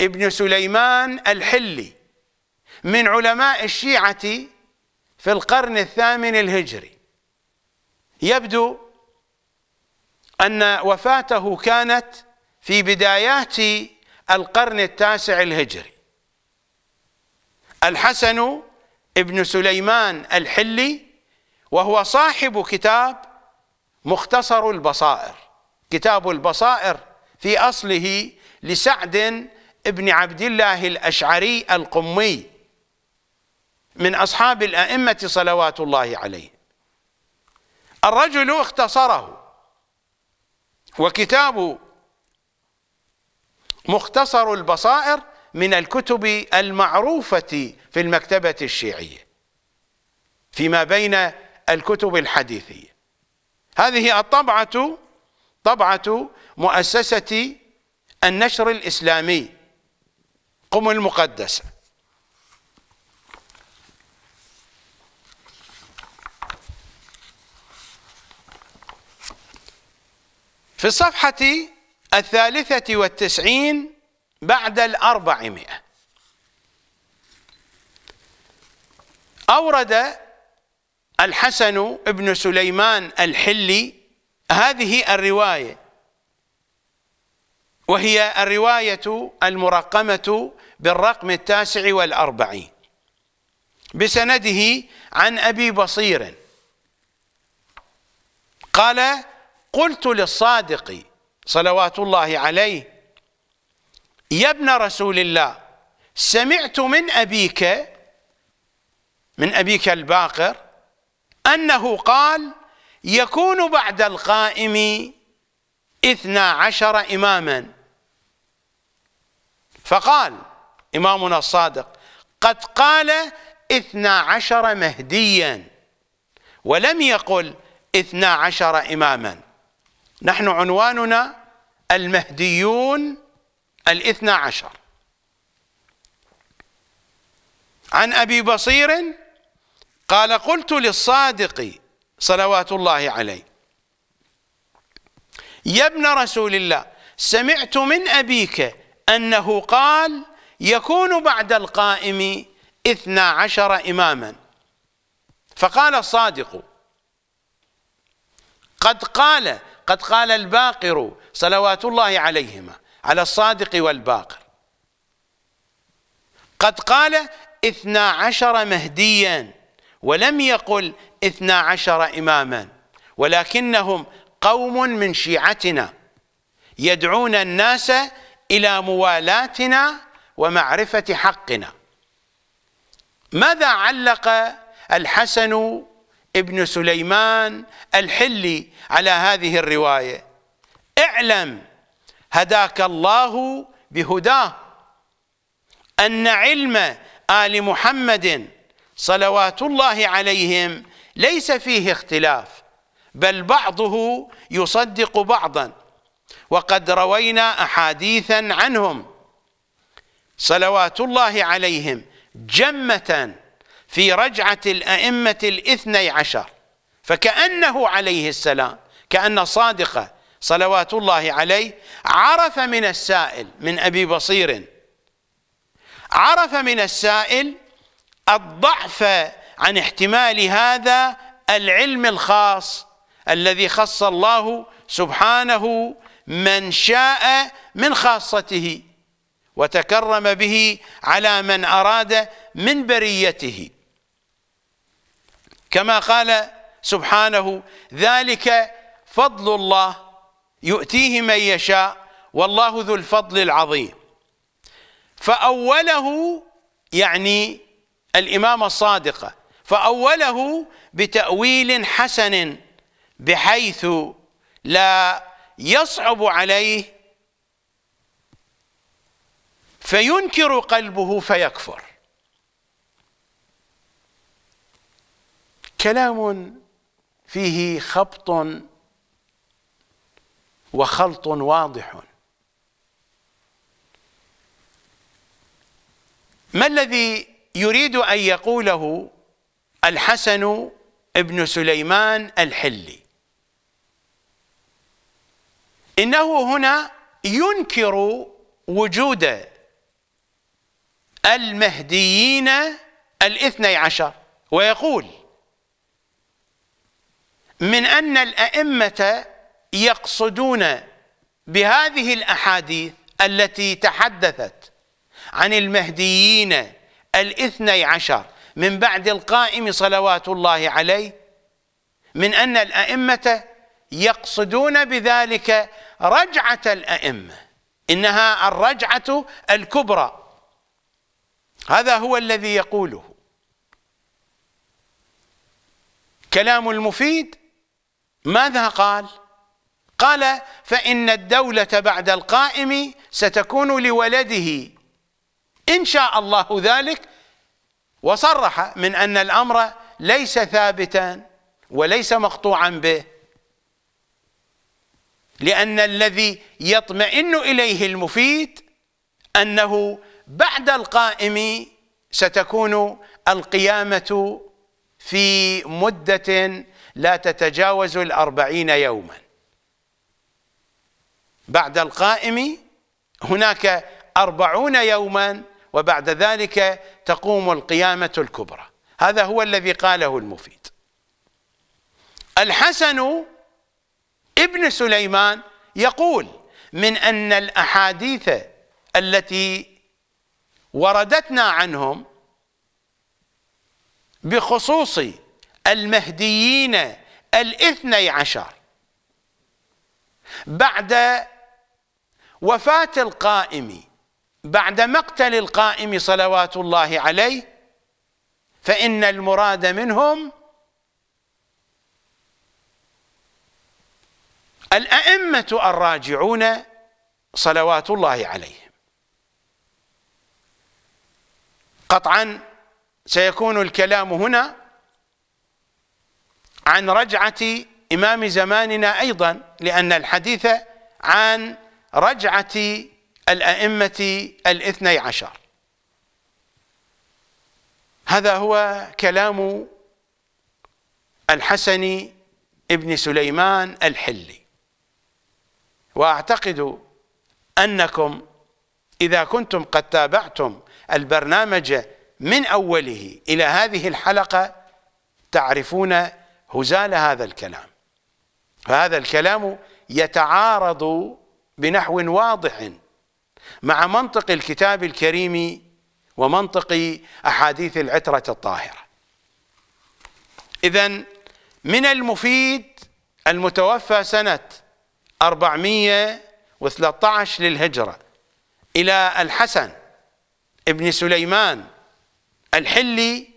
ابن سليمان الحلي من علماء الشيعة في القرن الثامن الهجري يبدو أن وفاته كانت في بدايات القرن التاسع الهجري الحسن ابن سليمان الحلي وهو صاحب كتاب مختصر البصائر كتاب البصائر في أصله لسعد ابن عبد الله الأشعري القمي من أصحاب الأئمة صلوات الله عليه الرجل اختصره وكتاب مختصر البصائر من الكتب المعروفة في المكتبة الشيعية فيما بين الكتب الحديثية هذه الطبعة طبعة مؤسسة النشر الإسلامي قم المقدسة في الصفحة الثالثة والتسعين بعد الأربعمائة أورد الحسن بن سليمان الحلي هذه الرواية وهي الرواية المرقمة بالرقم التاسع والأربعين بسنده عن أبي بصير قال قلت للصادق صلوات الله عليه يا ابن رسول الله سمعت من أبيك من أبيك الباقر أنه قال يكون بعد القائم اثنا عشر إماماً فقال إمامنا الصادق قد قال اثنا عشر مهديا ولم يقل اثنا عشر إماما نحن عنواننا المهديون الاثنا عشر عن أبي بصير قال قلت للصادق صلوات الله عليه يا ابن رسول الله سمعت من أبيك أنه قال يكون بعد القائم إثنى عشر إماما فقال الصادق قد قال قد قال الباقر صلوات الله عليهما على الصادق والباقر قد قال إثنى عشر مهديا ولم يقل إثنى عشر إماما ولكنهم قوم من شيعتنا يدعون الناس إلى موالاتنا ومعرفة حقنا ماذا علق الحسن ابن سليمان الحلي على هذه الرواية اعلم هداك الله بهداه أن علم آل محمد صلوات الله عليهم ليس فيه اختلاف بل بعضه يصدق بعضا وقد روينا أحاديثا عنهم صلوات الله عليهم جمة في رجعة الأئمة الاثني عشر فكأنه عليه السلام كأن صادقة صلوات الله عليه عرف من السائل من أبي بصير عرف من السائل الضعف عن احتمال هذا العلم الخاص الذي خص الله سبحانه من شاء من خاصته وتكرم به على من أراد من بريته كما قال سبحانه ذلك فضل الله يؤتيه من يشاء والله ذو الفضل العظيم فأوله يعني الإمام الصادقة فأوله بتأويل حسن بحيث لا يصعب عليه فينكر قلبه فيكفر كلام فيه خبط وخلط واضح ما الذي يريد ان يقوله الحسن ابن سليمان الحلي إنه هنا ينكر وجود المهديين الاثني عشر ويقول من أن الأئمة يقصدون بهذه الأحاديث التي تحدثت عن المهديين الاثني عشر من بعد القائم صلوات الله عليه من أن الأئمة يقصدون بذلك رجعة الأئمة إنها الرجعة الكبرى هذا هو الذي يقوله كلام المفيد ماذا قال قال فإن الدولة بعد القائم ستكون لولده إن شاء الله ذلك وصرح من أن الأمر ليس ثابتا وليس مقطوعا به لأن الذي يطمئن إليه المفيد أنه بعد القائم ستكون القيامة في مدة لا تتجاوز الأربعين يوما بعد القائم هناك أربعون يوما وبعد ذلك تقوم القيامة الكبرى هذا هو الذي قاله المفيد الحسن ابن سليمان يقول من أن الأحاديث التي وردتنا عنهم بخصوص المهديين الاثني عشر بعد وفاة القائم بعد مقتل القائم صلوات الله عليه فإن المراد منهم الأئمة الراجعون صلوات الله عليهم قطعا سيكون الكلام هنا عن رجعة إمام زماننا أيضا لأن الحديث عن رجعة الأئمة الاثني عشر هذا هو كلام الحسن ابن سليمان الحلي وأعتقد أنكم إذا كنتم قد تابعتم البرنامج من أوله إلى هذه الحلقة تعرفون هزال هذا الكلام فهذا الكلام يتعارض بنحو واضح مع منطق الكتاب الكريم ومنطق أحاديث العترة الطاهرة إذا من المفيد المتوفى سنة 413 للهجرة إلى الحسن ابن سليمان الحلي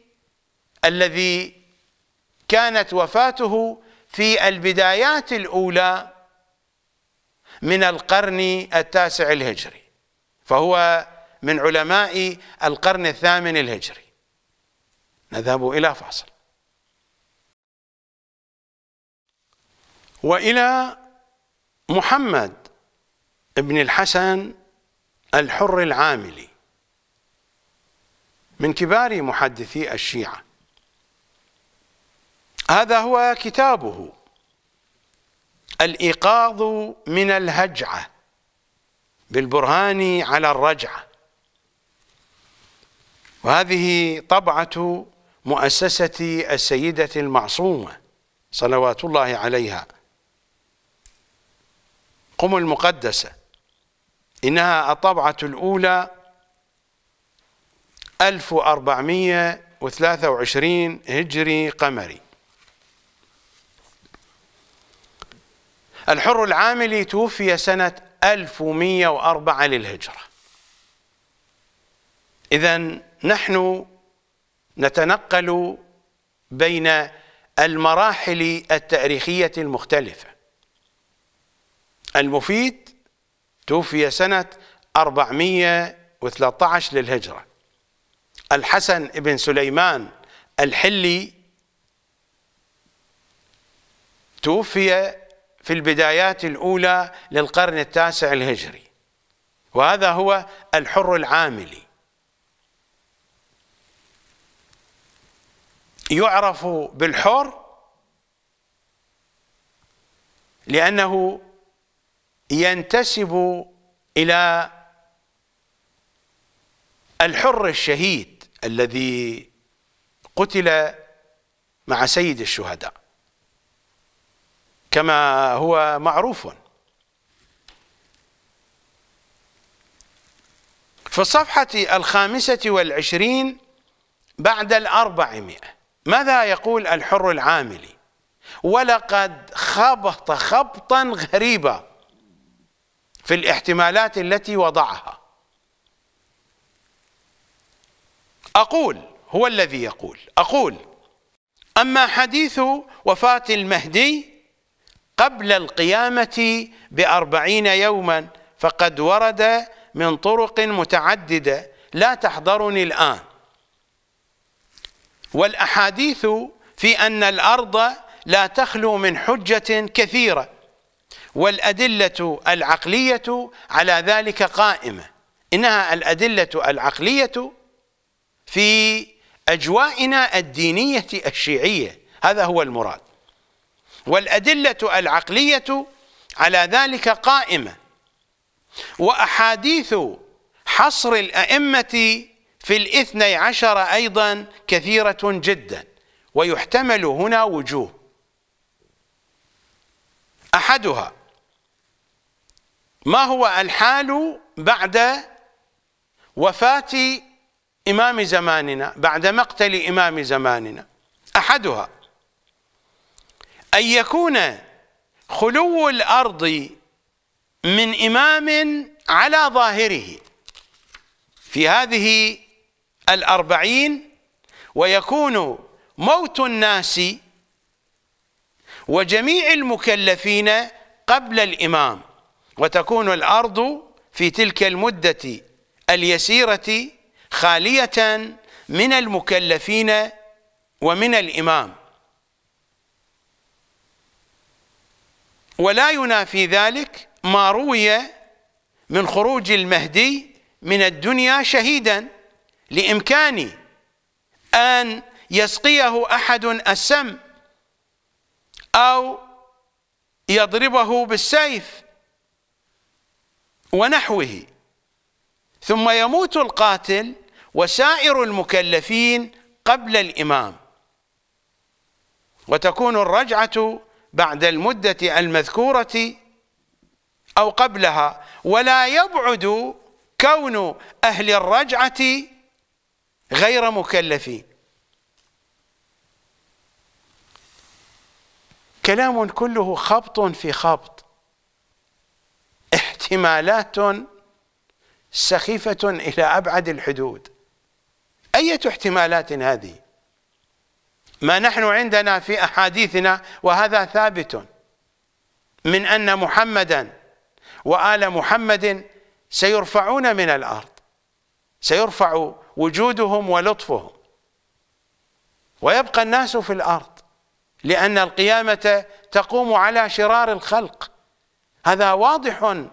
الذي كانت وفاته في البدايات الأولى من القرن التاسع الهجري فهو من علماء القرن الثامن الهجري نذهب إلى فاصل وإلى محمد بن الحسن الحر العاملي من كبار محدثي الشيعة هذا هو كتابه الإيقاظ من الهجعة بالبرهان على الرجعة وهذه طبعة مؤسسة السيدة المعصومة صلوات الله عليها قم المقدسة إنها الطبعة الأولى 1423 هجري قمري الحر العاملي توفي سنة 1104 للهجرة إذا نحن نتنقل بين المراحل التاريخية المختلفة المفيد توفي سنة 413 للهجرة الحسن بن سليمان الحلي توفي في البدايات الأولى للقرن التاسع الهجري وهذا هو الحر العاملي يعرف بالحر لأنه ينتسب إلى الحر الشهيد الذي قتل مع سيد الشهداء كما هو معروف في الصفحة الخامسة والعشرين بعد الأربعمائة ماذا يقول الحر العاملي ولقد خبط خبطا غريبا في الاحتمالات التي وضعها أقول هو الذي يقول أقول أما حديث وفاة المهدي قبل القيامة بأربعين يوما فقد ورد من طرق متعددة لا تحضرني الآن والأحاديث في أن الأرض لا تخلو من حجة كثيرة والأدلة العقلية على ذلك قائمة إنها الأدلة العقلية في أجوائنا الدينية الشيعية هذا هو المراد والأدلة العقلية على ذلك قائمة وأحاديث حصر الأئمة في الاثني عشر أيضا كثيرة جدا ويحتمل هنا وجوه أحدها ما هو الحال بعد وفاة إمام زماننا بعد مقتل إمام زماننا أحدها أن يكون خلو الأرض من إمام على ظاهره في هذه الأربعين ويكون موت الناس وجميع المكلفين قبل الإمام وتكون الأرض في تلك المدة اليسيرة خالية من المكلفين ومن الإمام ولا ينافي ذلك ما روي من خروج المهدي من الدنيا شهيدا لإمكان أن يسقيه أحد السم أو يضربه بالسيف ونحوه ثم يموت القاتل وسائر المكلفين قبل الإمام وتكون الرجعة بعد المدة المذكورة أو قبلها ولا يبعد كون أهل الرجعة غير مكلفين كلام كله خبط في خبط احتمالات سخيفة إلى أبعد الحدود أية احتمالات هذه ما نحن عندنا في أحاديثنا وهذا ثابت من أن محمدا وآل محمد سيرفعون من الأرض سيرفع وجودهم ولطفهم ويبقى الناس في الأرض لأن القيامة تقوم على شرار الخلق هذا واضح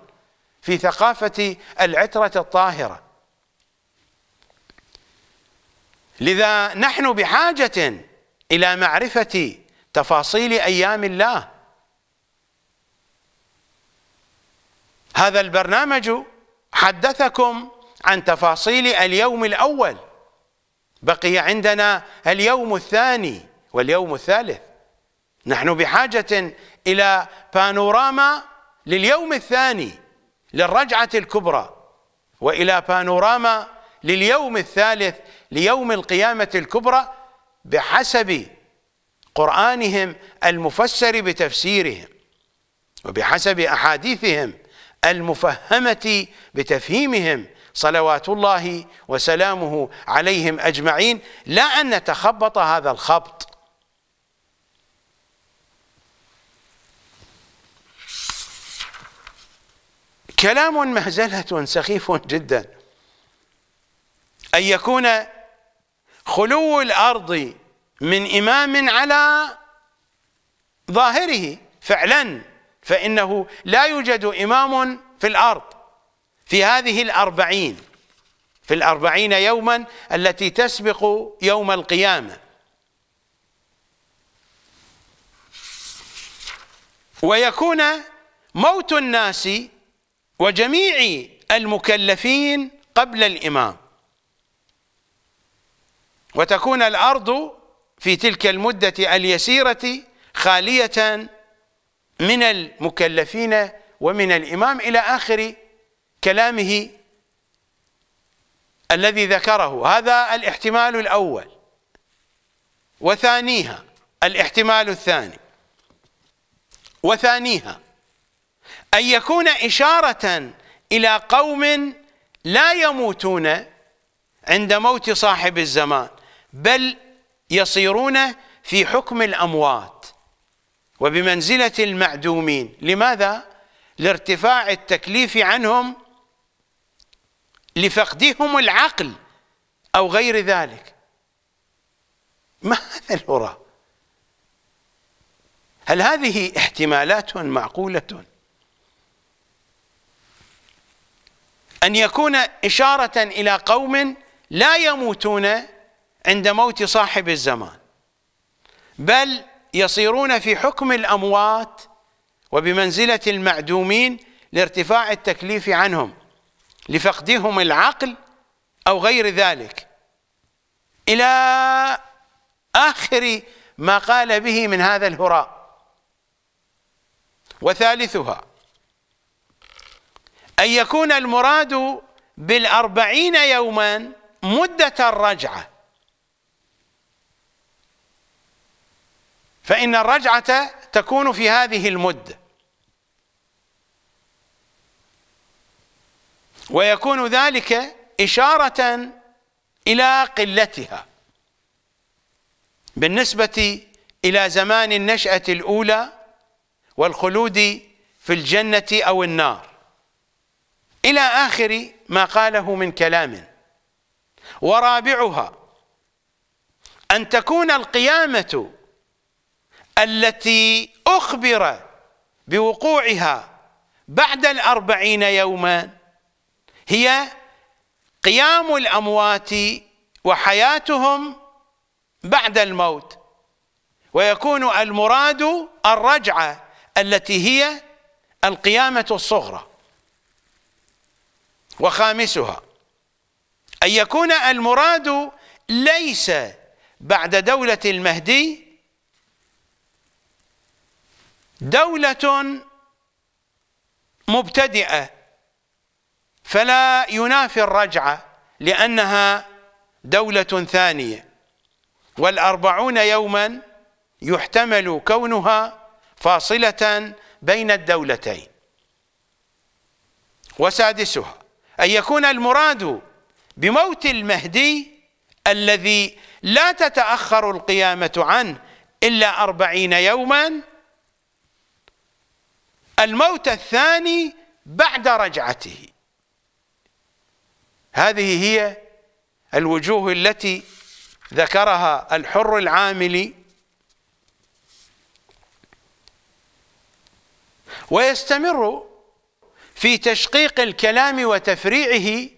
في ثقافة العترة الطاهرة لذا نحن بحاجة إلى معرفة تفاصيل أيام الله هذا البرنامج حدثكم عن تفاصيل اليوم الأول بقي عندنا اليوم الثاني واليوم الثالث نحن بحاجة إلى بانوراما لليوم الثاني للرجعة الكبرى وإلى بانوراما لليوم الثالث ليوم القيامة الكبرى بحسب قرآنهم المفسر بتفسيرهم وبحسب أحاديثهم المفهمة بتفهيمهم صلوات الله وسلامه عليهم أجمعين لا أن نتخبط هذا الخبط كلام مهزلة سخيف جدا أن يكون خلو الأرض من إمام على ظاهره فعلا فإنه لا يوجد إمام في الأرض في هذه الأربعين في الأربعين يوما التي تسبق يوم القيامة ويكون موت الناس وجميع المكلفين قبل الإمام وتكون الأرض في تلك المدة اليسيرة خالية من المكلفين ومن الإمام إلى آخر كلامه الذي ذكره هذا الاحتمال الأول وثانيها الاحتمال الثاني وثانيها أن يكون إشارة إلى قوم لا يموتون عند موت صاحب الزمان بل يصيرون في حكم الأموات وبمنزلة المعدومين لماذا؟ لارتفاع التكليف عنهم لفقدهم العقل أو غير ذلك ما هذا الهراء هل هذه احتمالات معقولة أن يكون إشارة إلى قوم لا يموتون عند موت صاحب الزمان بل يصيرون في حكم الأموات وبمنزلة المعدومين لارتفاع التكليف عنهم لفقدهم العقل أو غير ذلك إلى آخر ما قال به من هذا الهراء وثالثها أن يكون المراد بالأربعين يوما مدة الرجعة فإن الرجعة تكون في هذه المدة ويكون ذلك إشارة إلى قلتها بالنسبة إلى زمان النشأة الأولى والخلود في الجنة أو النار إلى آخر ما قاله من كلام ورابعها أن تكون القيامة التي أخبر بوقوعها بعد الأربعين يوما هي قيام الأموات وحياتهم بعد الموت ويكون المراد الرجعة التي هي القيامة الصغرى وخامسها أن يكون المراد ليس بعد دولة المهدي دولة مبتدئة فلا ينافي الرجعة لأنها دولة ثانية والأربعون يوما يحتمل كونها فاصلة بين الدولتين وسادسها أن يكون المراد بموت المهدي الذي لا تتأخر القيامة عنه إلا أربعين يوما الموت الثاني بعد رجعته هذه هي الوجوه التي ذكرها الحر العاملي ويستمر في تشقيق الكلام وتفريعه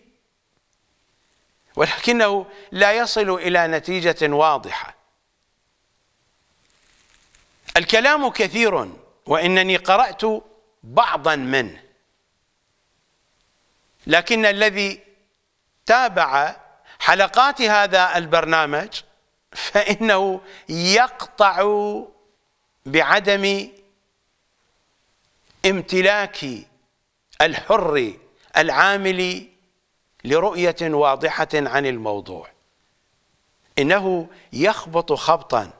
ولكنه لا يصل إلى نتيجة واضحة الكلام كثير وإنني قرأت بعضا منه لكن الذي تابع حلقات هذا البرنامج فإنه يقطع بعدم امتلاكي الحر العامل لرؤية واضحة عن الموضوع إنه يخبط خبطا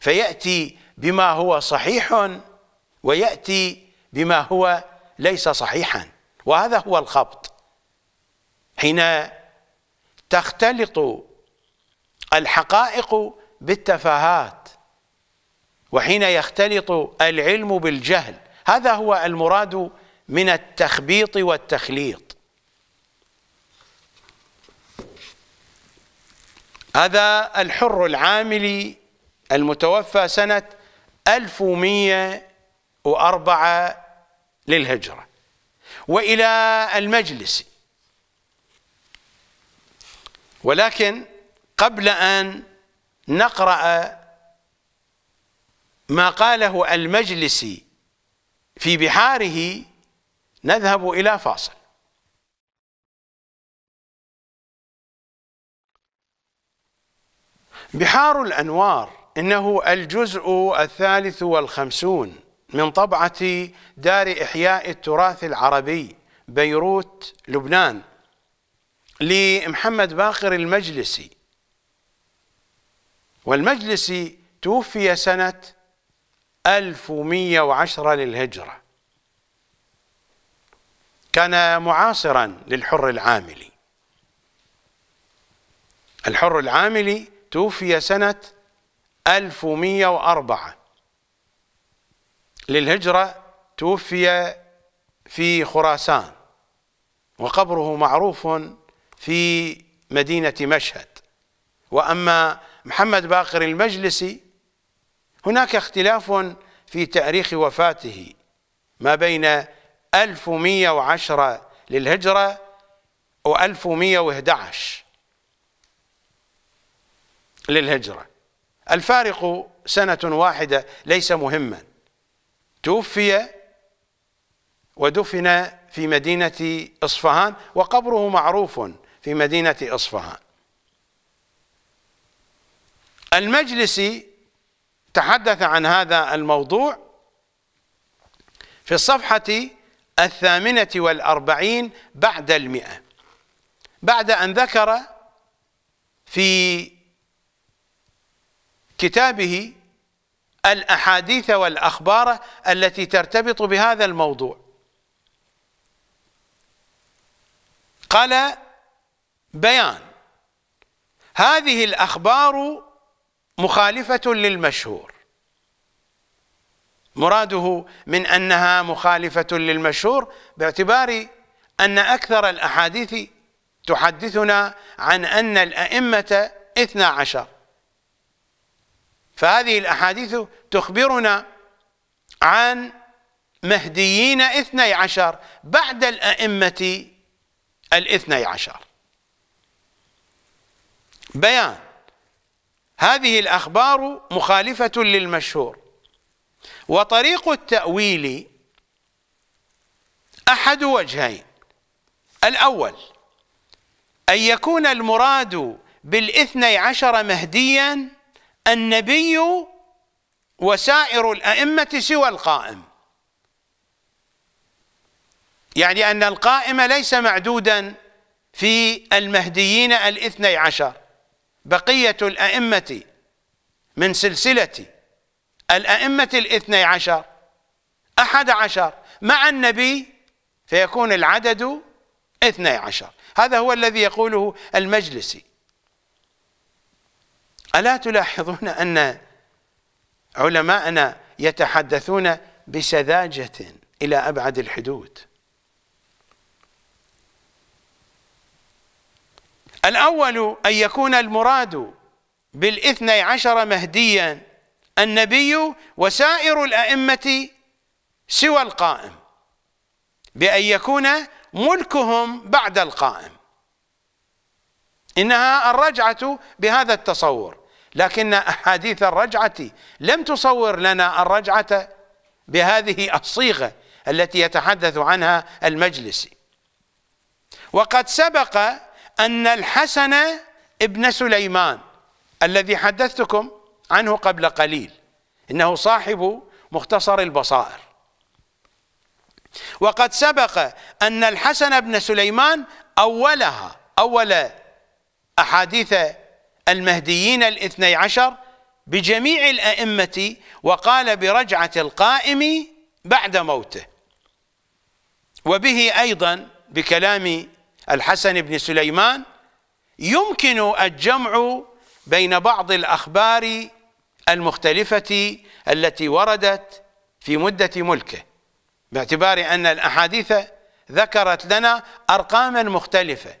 فيأتي بما هو صحيح ويأتي بما هو ليس صحيحا وهذا هو الخبط حين تختلط الحقائق بالتفاهات وحين يختلط العلم بالجهل هذا هو المراد من التخبيط والتخليط هذا الحر العاملي المتوفى سنة 1104 للهجرة وإلى المجلس ولكن قبل أن نقرأ ما قاله المجلس في بحاره نذهب إلى فاصل بحار الأنوار إنه الجزء الثالث والخمسون من طبعة دار إحياء التراث العربي بيروت لبنان لمحمد باقر المجلسي والمجلسي توفي سنة 1110 للهجرة كان معاصرا للحر العاملي الحر العاملي توفي سنة 1104 للهجرة توفي في خراسان وقبره معروف في مدينة مشهد وأما محمد باقر المجلسي هناك اختلاف في تاريخ وفاته ما بين 1110 للهجرة و1111 للهجرة الفارق سنة واحدة ليس مهما توفي ودفن في مدينة إصفهان وقبره معروف في مدينة إصفهان المجلسي تحدث عن هذا الموضوع في الصفحة الثامنة والأربعين بعد المئة بعد أن ذكر في كتابه الأحاديث والأخبار التي ترتبط بهذا الموضوع قال بيان هذه الأخبار مخالفة للمشهور مراده من أنها مخالفة للمشهور باعتبار أن أكثر الأحاديث تحدثنا عن أن الأئمة اثنا عشر فهذه الأحاديث تخبرنا عن مهديين اثني عشر بعد الأئمة الاثني عشر بيان هذه الأخبار مخالفة للمشهور وطريق التأويل أحد وجهين الأول أن يكون المراد بالاثني عشر مهديا النبي وسائر الأئمة سوى القائم يعني أن القائم ليس معدودا في المهديين الاثني عشر بقية الأئمة من سلسلة الأئمة الاثني عشر أحد عشر مع النبي فيكون العدد اثني عشر هذا هو الذي يقوله المجلسي ألا تلاحظون أن علماءنا يتحدثون بسذاجة إلى أبعد الحدود الأول أن يكون المراد بالاثني عشر مهديا النبي وسائر الأئمة سوى القائم بأن يكون ملكهم بعد القائم إنها الرجعة بهذا التصور لكن أحاديث الرجعة لم تصور لنا الرجعة بهذه الصيغة التي يتحدث عنها المجلسي وقد سبق أن الحسن ابن سليمان الذي حدثتكم عنه قبل قليل انه صاحب مختصر البصائر وقد سبق ان الحسن بن سليمان اولها اول احاديث المهديين الاثني عشر بجميع الائمه وقال برجعه القائم بعد موته وبه ايضا بكلام الحسن بن سليمان يمكن الجمع بين بعض الاخبار المختلفة التي وردت في مدة ملكه باعتبار أن الأحاديث ذكرت لنا أرقاما مختلفة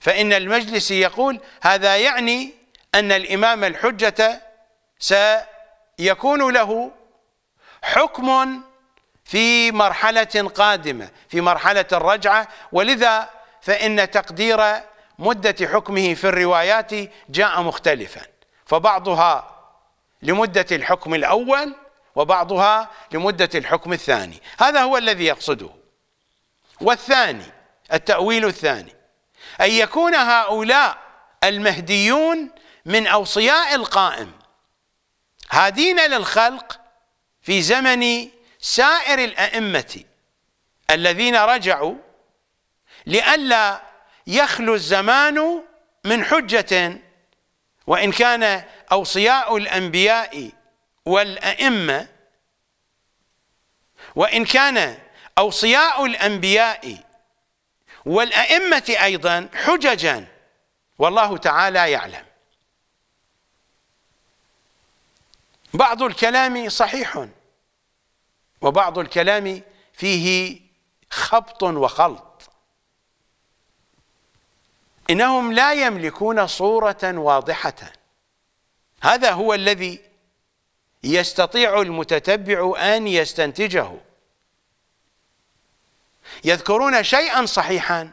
فإن المجلس يقول هذا يعني أن الإمام الحجة سيكون له حكم في مرحلة قادمة في مرحلة الرجعة ولذا فإن تقدير مدة حكمه في الروايات جاء مختلفاً فبعضها لمدة الحكم الأول وبعضها لمدة الحكم الثاني هذا هو الذي يقصده والثاني التأويل الثاني أن يكون هؤلاء المهديون من أوصياء القائم هادين للخلق في زمن سائر الأئمة الذين رجعوا لئلا يخلو الزمان من حجة وإن كان أوصياء الأنبياء والأئمة وإن كان أوصياء الأنبياء والأئمة أيضا حججا والله تعالى يعلم بعض الكلام صحيح وبعض الكلام فيه خبط وخلط إنهم لا يملكون صورة واضحة هذا هو الذي يستطيع المتتبع أن يستنتجه يذكرون شيئا صحيحا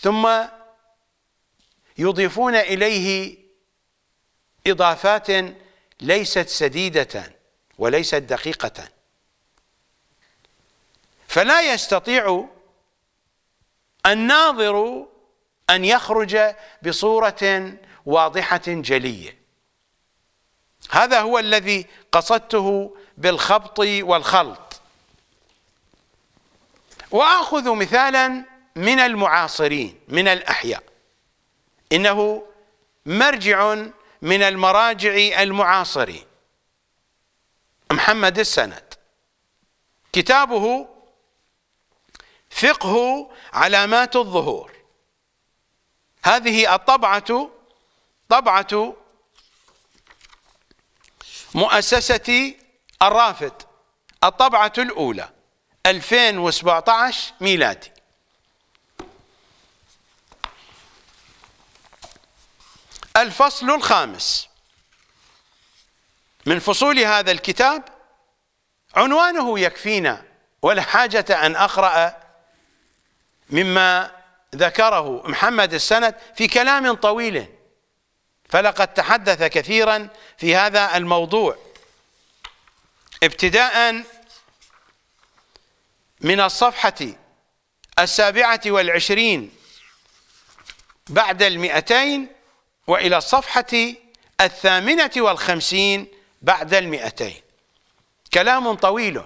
ثم يضيفون إليه إضافات ليست سديدة وليست دقيقة فلا يستطيع الناظر أن يخرج بصورة واضحة جلية هذا هو الذي قصدته بالخبط والخلط وآخذ مثالا من المعاصرين من الأحياء إنه مرجع من المراجع المعاصرين محمد السند كتابه فقه علامات الظهور هذه الطبعة طبعة مؤسسة الرافد الطبعة الأولى 2017 ميلادي الفصل الخامس من فصول هذا الكتاب عنوانه يكفينا ولا حاجة أن أقرأ مما ذكره محمد السند في كلام طويل فلقد تحدث كثيرا في هذا الموضوع ابتداء من الصفحة السابعة والعشرين بعد المئتين وإلى الصفحة الثامنة والخمسين بعد المئتين كلام طويل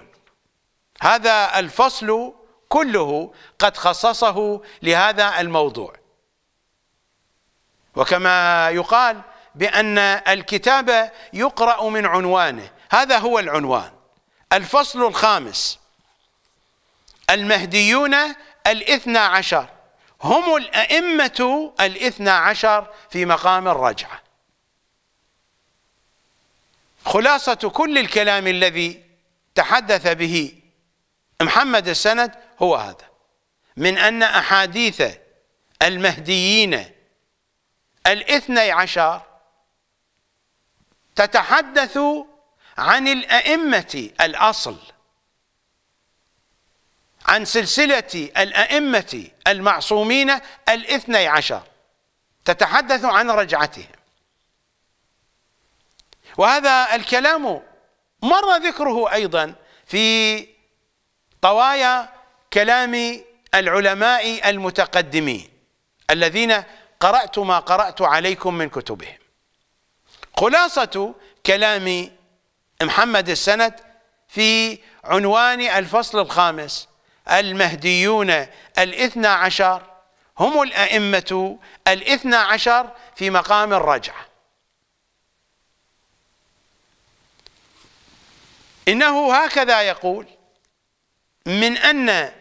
هذا الفصل كله قد خصصه لهذا الموضوع وكما يقال بأن الكتاب يقرأ من عنوانه هذا هو العنوان الفصل الخامس المهديون الاثنى عشر هم الأئمة الاثنى عشر في مقام الرجعة خلاصة كل الكلام الذي تحدث به محمد السند هو هذا من أن أحاديث المهديين الاثني عشر تتحدث عن الأئمة الأصل عن سلسلة الأئمة المعصومين الاثني عشر تتحدث عن رجعتهم وهذا الكلام مر ذكره أيضا في طوايا كلام العلماء المتقدمين الذين قرأت ما قرأت عليكم من كتبهم خلاصة كلام محمد السند في عنوان الفصل الخامس المهديون الاثنى عشر هم الأئمة الاثنى عشر في مقام الرجعة إنه هكذا يقول من أن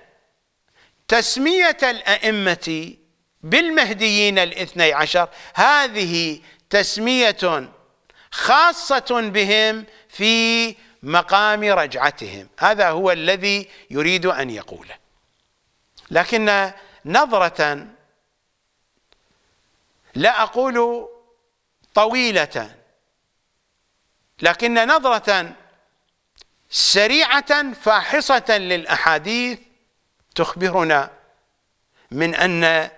تسمية الأئمة بالمهديين الاثني عشر هذه تسمية خاصة بهم في مقام رجعتهم هذا هو الذي يريد أن يقوله لكن نظرة لا أقول طويلة لكن نظرة سريعة فاحصة للأحاديث تخبرنا من أن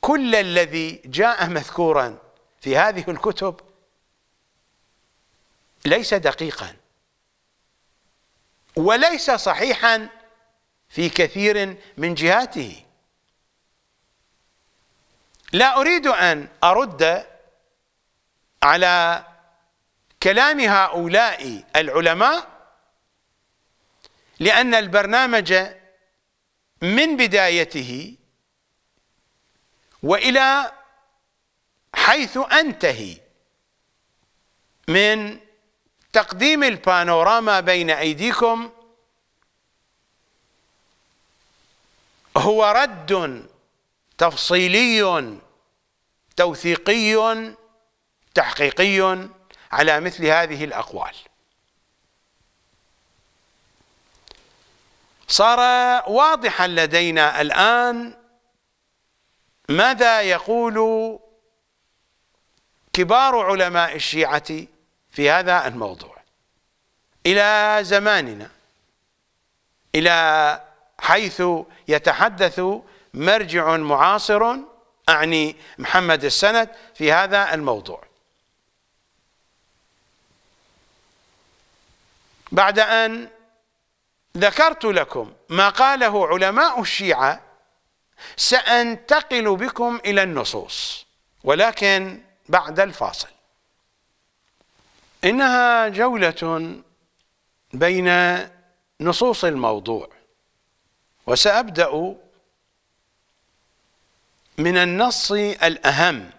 كل الذي جاء مذكورا في هذه الكتب ليس دقيقا وليس صحيحا في كثير من جهاته لا أريد أن أرد على كلام هؤلاء العلماء لأن البرنامج من بدايته والى حيث انتهي من تقديم البانوراما بين ايديكم هو رد تفصيلي توثيقي تحقيقي على مثل هذه الاقوال صار واضحا لدينا الآن ماذا يقول كبار علماء الشيعة في هذا الموضوع إلى زماننا إلى حيث يتحدث مرجع معاصر أعني محمد السند في هذا الموضوع بعد أن ذكرت لكم ما قاله علماء الشيعة سأنتقل بكم إلى النصوص ولكن بعد الفاصل إنها جولة بين نصوص الموضوع وسأبدأ من النص الأهم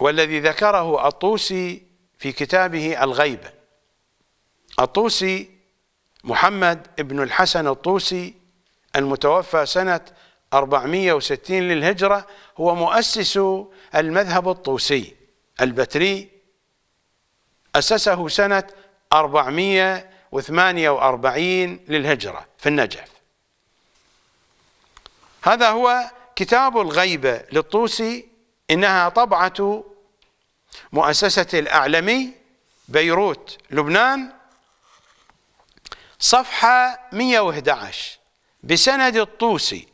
والذي ذكره الطوسي في كتابه الغيبة الطوسي محمد بن الحسن الطوسي المتوفى سنة 460 للهجرة هو مؤسس المذهب الطوسي البتري أسسه سنة 448 للهجرة في النجف هذا هو كتاب الغيبة للطوسي إنها طبعة مؤسسة الأعلمي بيروت لبنان صفحة 111 بسند الطوسي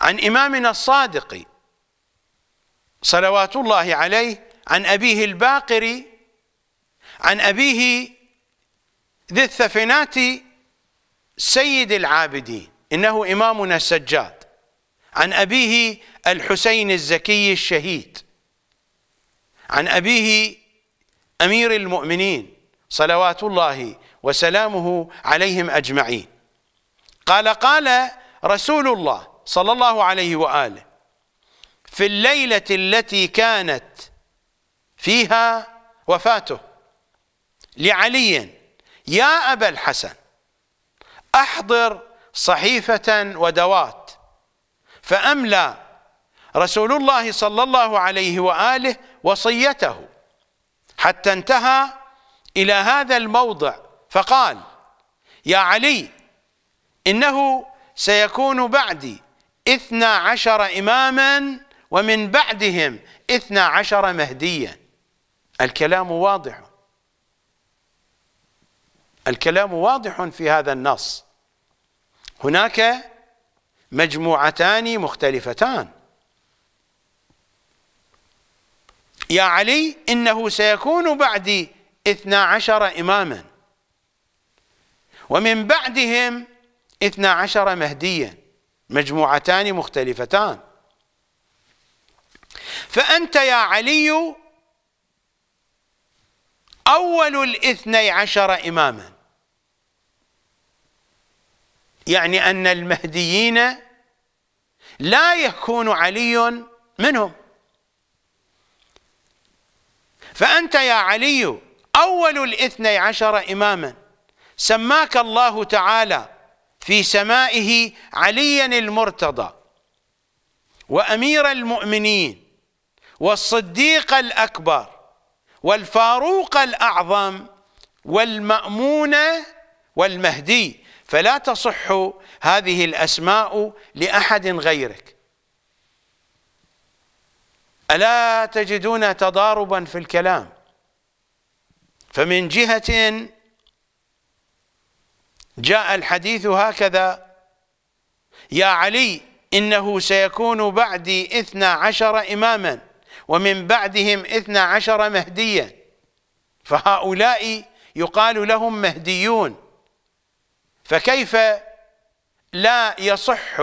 عن إمامنا الصادق صلوات الله عليه عن أبيه الباقري عن أبيه ذي الثفنات سيد العابدين إنه إمامنا السجاد عن أبيه الحسين الزكي الشهيد عن أبيه أمير المؤمنين صلوات الله وسلامه عليهم أجمعين قال قال رسول الله صلى الله عليه وآله في الليلة التي كانت فيها وفاته لعلي يا أبا الحسن أحضر صحيفة ودوات فأملى رسول الله صلى الله عليه وآله وصيته حتى انتهى إلى هذا الموضع فقال يا علي إنه سيكون بعدي اثنا عشر إماما ومن بعدهم اثنا عشر مهديا الكلام واضح الكلام واضح في هذا النص هناك مجموعتان مختلفتان يا علي إنه سيكون بعدي اثنا عشر إماما ومن بعدهم اثنا عشر مهديا مجموعتان مختلفتان فأنت يا علي أول الاثني عشر إماما يعني أن المهديين لا يكون علي منهم فأنت يا علي أول الاثني عشر إماما سماك الله تعالى في سمائه عليا المرتضى وأمير المؤمنين والصديق الأكبر والفاروق الأعظم والمأمون والمهدي فلا تصح هذه الأسماء لأحد غيرك ألا تجدون تضاربا في الكلام فمن جهة جاء الحديث هكذا يا علي إنه سيكون بعدي إثنى عشر إماما ومن بعدهم إثنى عشر مهديا فهؤلاء يقال لهم مهديون فكيف لا يصح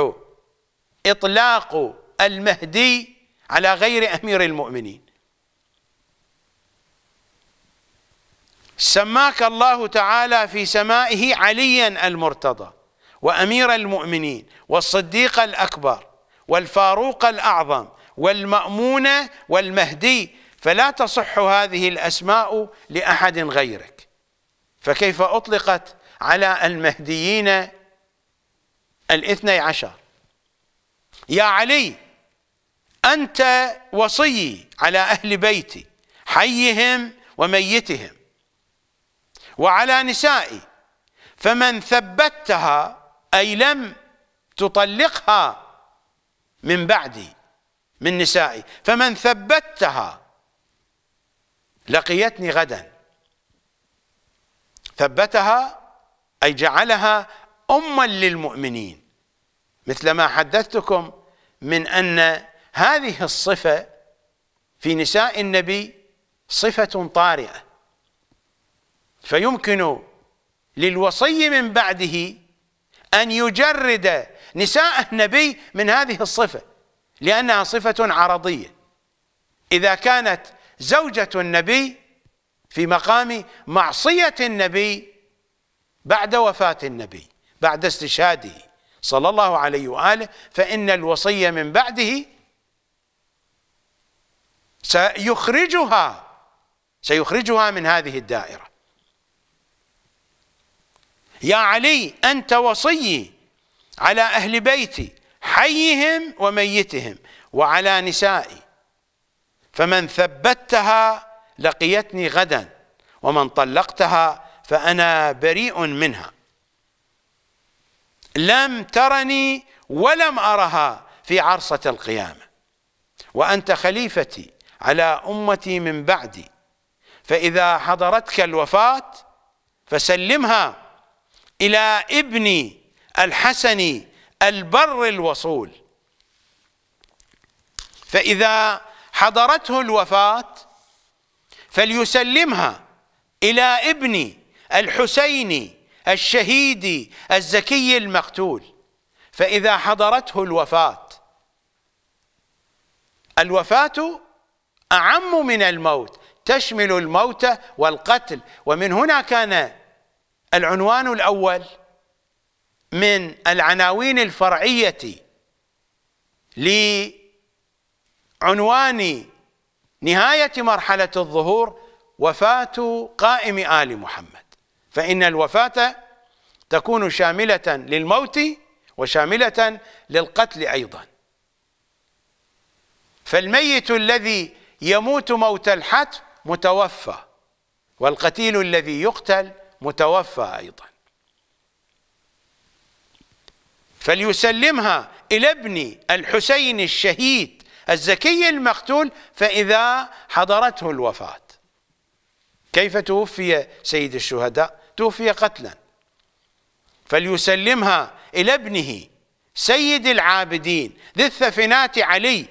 إطلاق المهدي على غير أمير المؤمنين سماك الله تعالى في سمائه عليا المرتضى وامير المؤمنين والصديق الاكبر والفاروق الاعظم والمامون والمهدي فلا تصح هذه الاسماء لاحد غيرك فكيف اطلقت على المهديين الاثني عشر يا علي انت وصيي على اهل بيتي حيهم وميتهم وعلى نسائي فمن ثبتها أي لم تطلقها من بعدي من نسائي فمن ثبتها لقيتني غدا ثبتها أي جعلها أما للمؤمنين مثل ما حدثتكم من أن هذه الصفة في نساء النبي صفة طارئة فيمكن للوصي من بعده أن يجرد نساء النبي من هذه الصفة لأنها صفة عرضية إذا كانت زوجة النبي في مقام معصية النبي بعد وفاة النبي بعد استشهاده صلى الله عليه وآله فإن الوصي من بعده سيخرجها سيخرجها من هذه الدائرة يا علي أنت وصيي على أهل بيتي حيهم وميتهم وعلى نسائي فمن ثبتها لقيتني غدا ومن طلقتها فأنا بريء منها لم ترني ولم أرها في عرصة القيامة وأنت خليفتي على أمتي من بعدي فإذا حضرتك الوفاة فسلمها إلى ابن الحسن البر الوصول فإذا حضرته الوفاة فليسلمها إلى ابن الحسين الشهيد الزكي المقتول فإذا حضرته الوفاة الوفاة أعم من الموت تشمل الموت والقتل ومن هنا كان العنوان الأول من العناوين الفرعية لعنوان نهاية مرحلة الظهور وفاة قائم آل محمد فإن الوفاة تكون شاملة للموت وشاملة للقتل أيضا فالميت الذي يموت موت الحتم متوفى والقتيل الذي يقتل متوفى أيضا فليسلمها إلى ابن الحسين الشهيد الزكي المقتول فإذا حضرته الوفاة كيف توفي سيد الشهداء توفي قتلا فليسلمها إلى ابنه سيد العابدين ذي الثفنات علي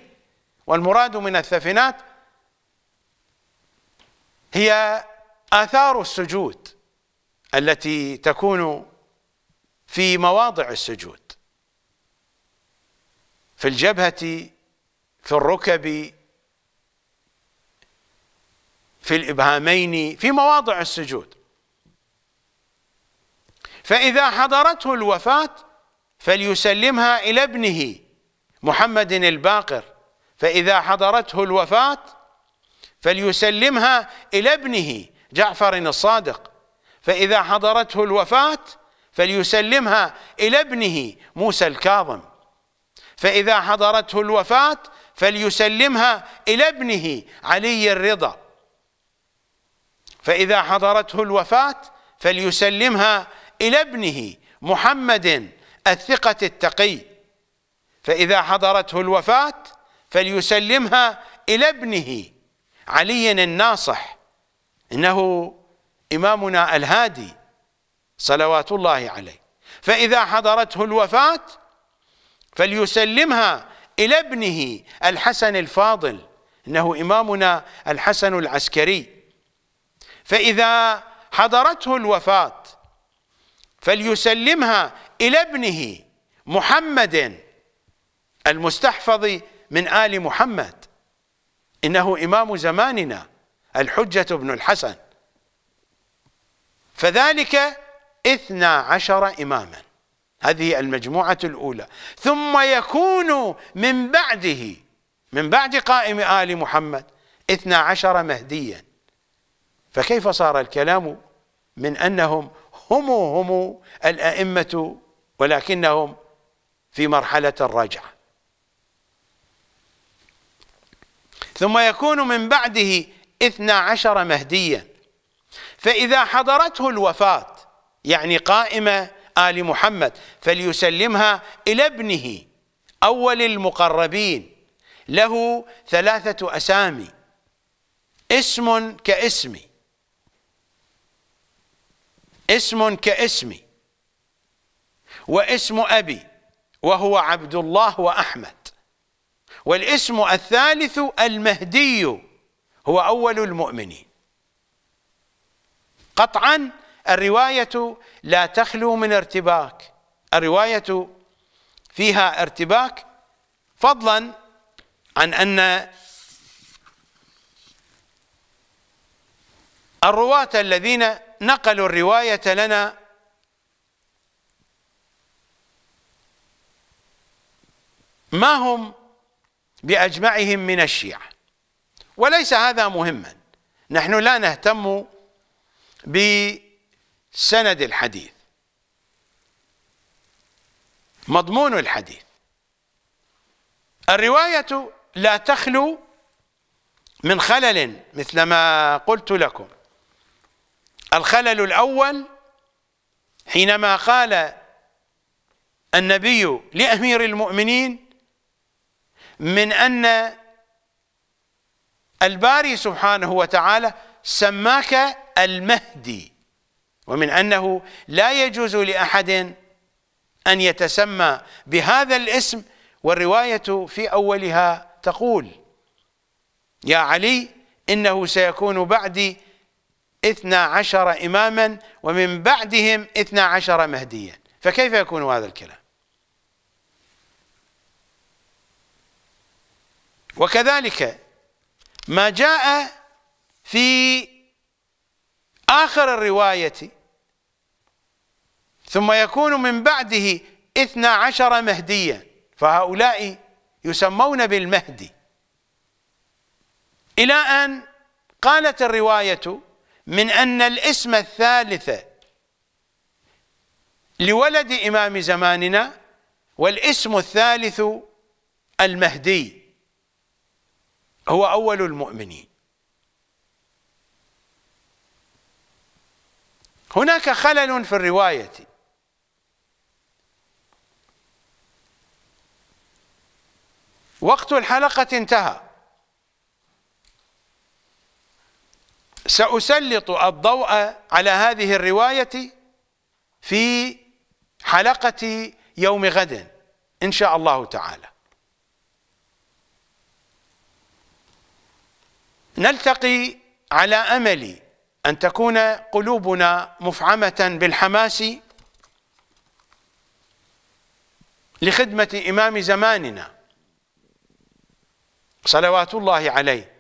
والمراد من الثفنات هي آثار السجود التي تكون في مواضع السجود في الجبهة في الركب في الإبهامين في مواضع السجود فإذا حضرته الوفاة فليسلمها إلى ابنه محمد الباقر فإذا حضرته الوفاة فليسلمها إلى ابنه جعفر الصادق فإذا حضرته الوفاة فليسلمها إلى ابنه موسى الكاظم فإذا حضرته الوفاة فليسلمها إلى ابنه علي الرضا فإذا حضرته الوفاة فليسلمها إلى ابنه محمد الثقة التقي فإذا حضرته الوفاة فليسلمها إلى ابنه علي الناصح إنه إمامنا الهادي صلوات الله عليه فإذا حضرته الوفاة فليسلمها إلى ابنه الحسن الفاضل إنه إمامنا الحسن العسكري فإذا حضرته الوفاة فليسلمها إلى ابنه محمد المستحفظ من آل محمد إنه إمام زماننا الحجة بن الحسن فذلك اثنا عشر إماما هذه المجموعة الأولى ثم يكون من بعده من بعد قائم آل محمد اثنا عشر مهديا فكيف صار الكلام من أنهم هم هم الأئمة ولكنهم في مرحلة الرجعة ثم يكون من بعده اثنا عشر مهديا فإذا حضرته الوفاة يعني قائمة آل محمد فليسلمها إلى ابنه أول المقربين له ثلاثة أسامي اسم كاسمي اسم كاسمي واسم أبي وهو عبد الله وأحمد والاسم الثالث المهدي هو أول المؤمنين قطعا الرواية لا تخلو من ارتباك الرواية فيها ارتباك فضلا عن أن الرواة الذين نقلوا الرواية لنا ما هم بأجمعهم من الشيعة وليس هذا مهما نحن لا نهتم بسند الحديث مضمون الحديث الرواية لا تخلو من خلل مثل ما قلت لكم الخلل الأول حينما قال النبي لأمير المؤمنين من أن الباري سبحانه وتعالى سماك المهدي ومن أنه لا يجوز لأحد أن يتسمى بهذا الاسم والرواية في أولها تقول يا علي إنه سيكون بعدي إثنى عشر إماما ومن بعدهم إثنى عشر مهديا فكيف يكون هذا الكلام وكذلك ما جاء في آخر الرواية ثم يكون من بعده اثنا عشر مهديا فهؤلاء يسمون بالمهدي إلى أن قالت الرواية من أن الاسم الثالث لولد إمام زماننا والاسم الثالث المهدي هو أول المؤمنين هناك خلل في الرواية وقت الحلقة انتهى سأسلط الضوء على هذه الرواية في حلقة يوم غد إن شاء الله تعالى نلتقي على أملي أن تكون قلوبنا مفعمة بالحماس لخدمة إمام زماننا صلوات الله عليه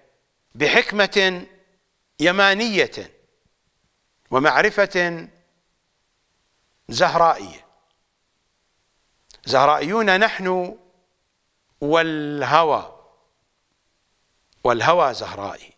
بحكمة يمانية ومعرفة زهرائية زهرائيون نحن والهوى والهوى زهرائي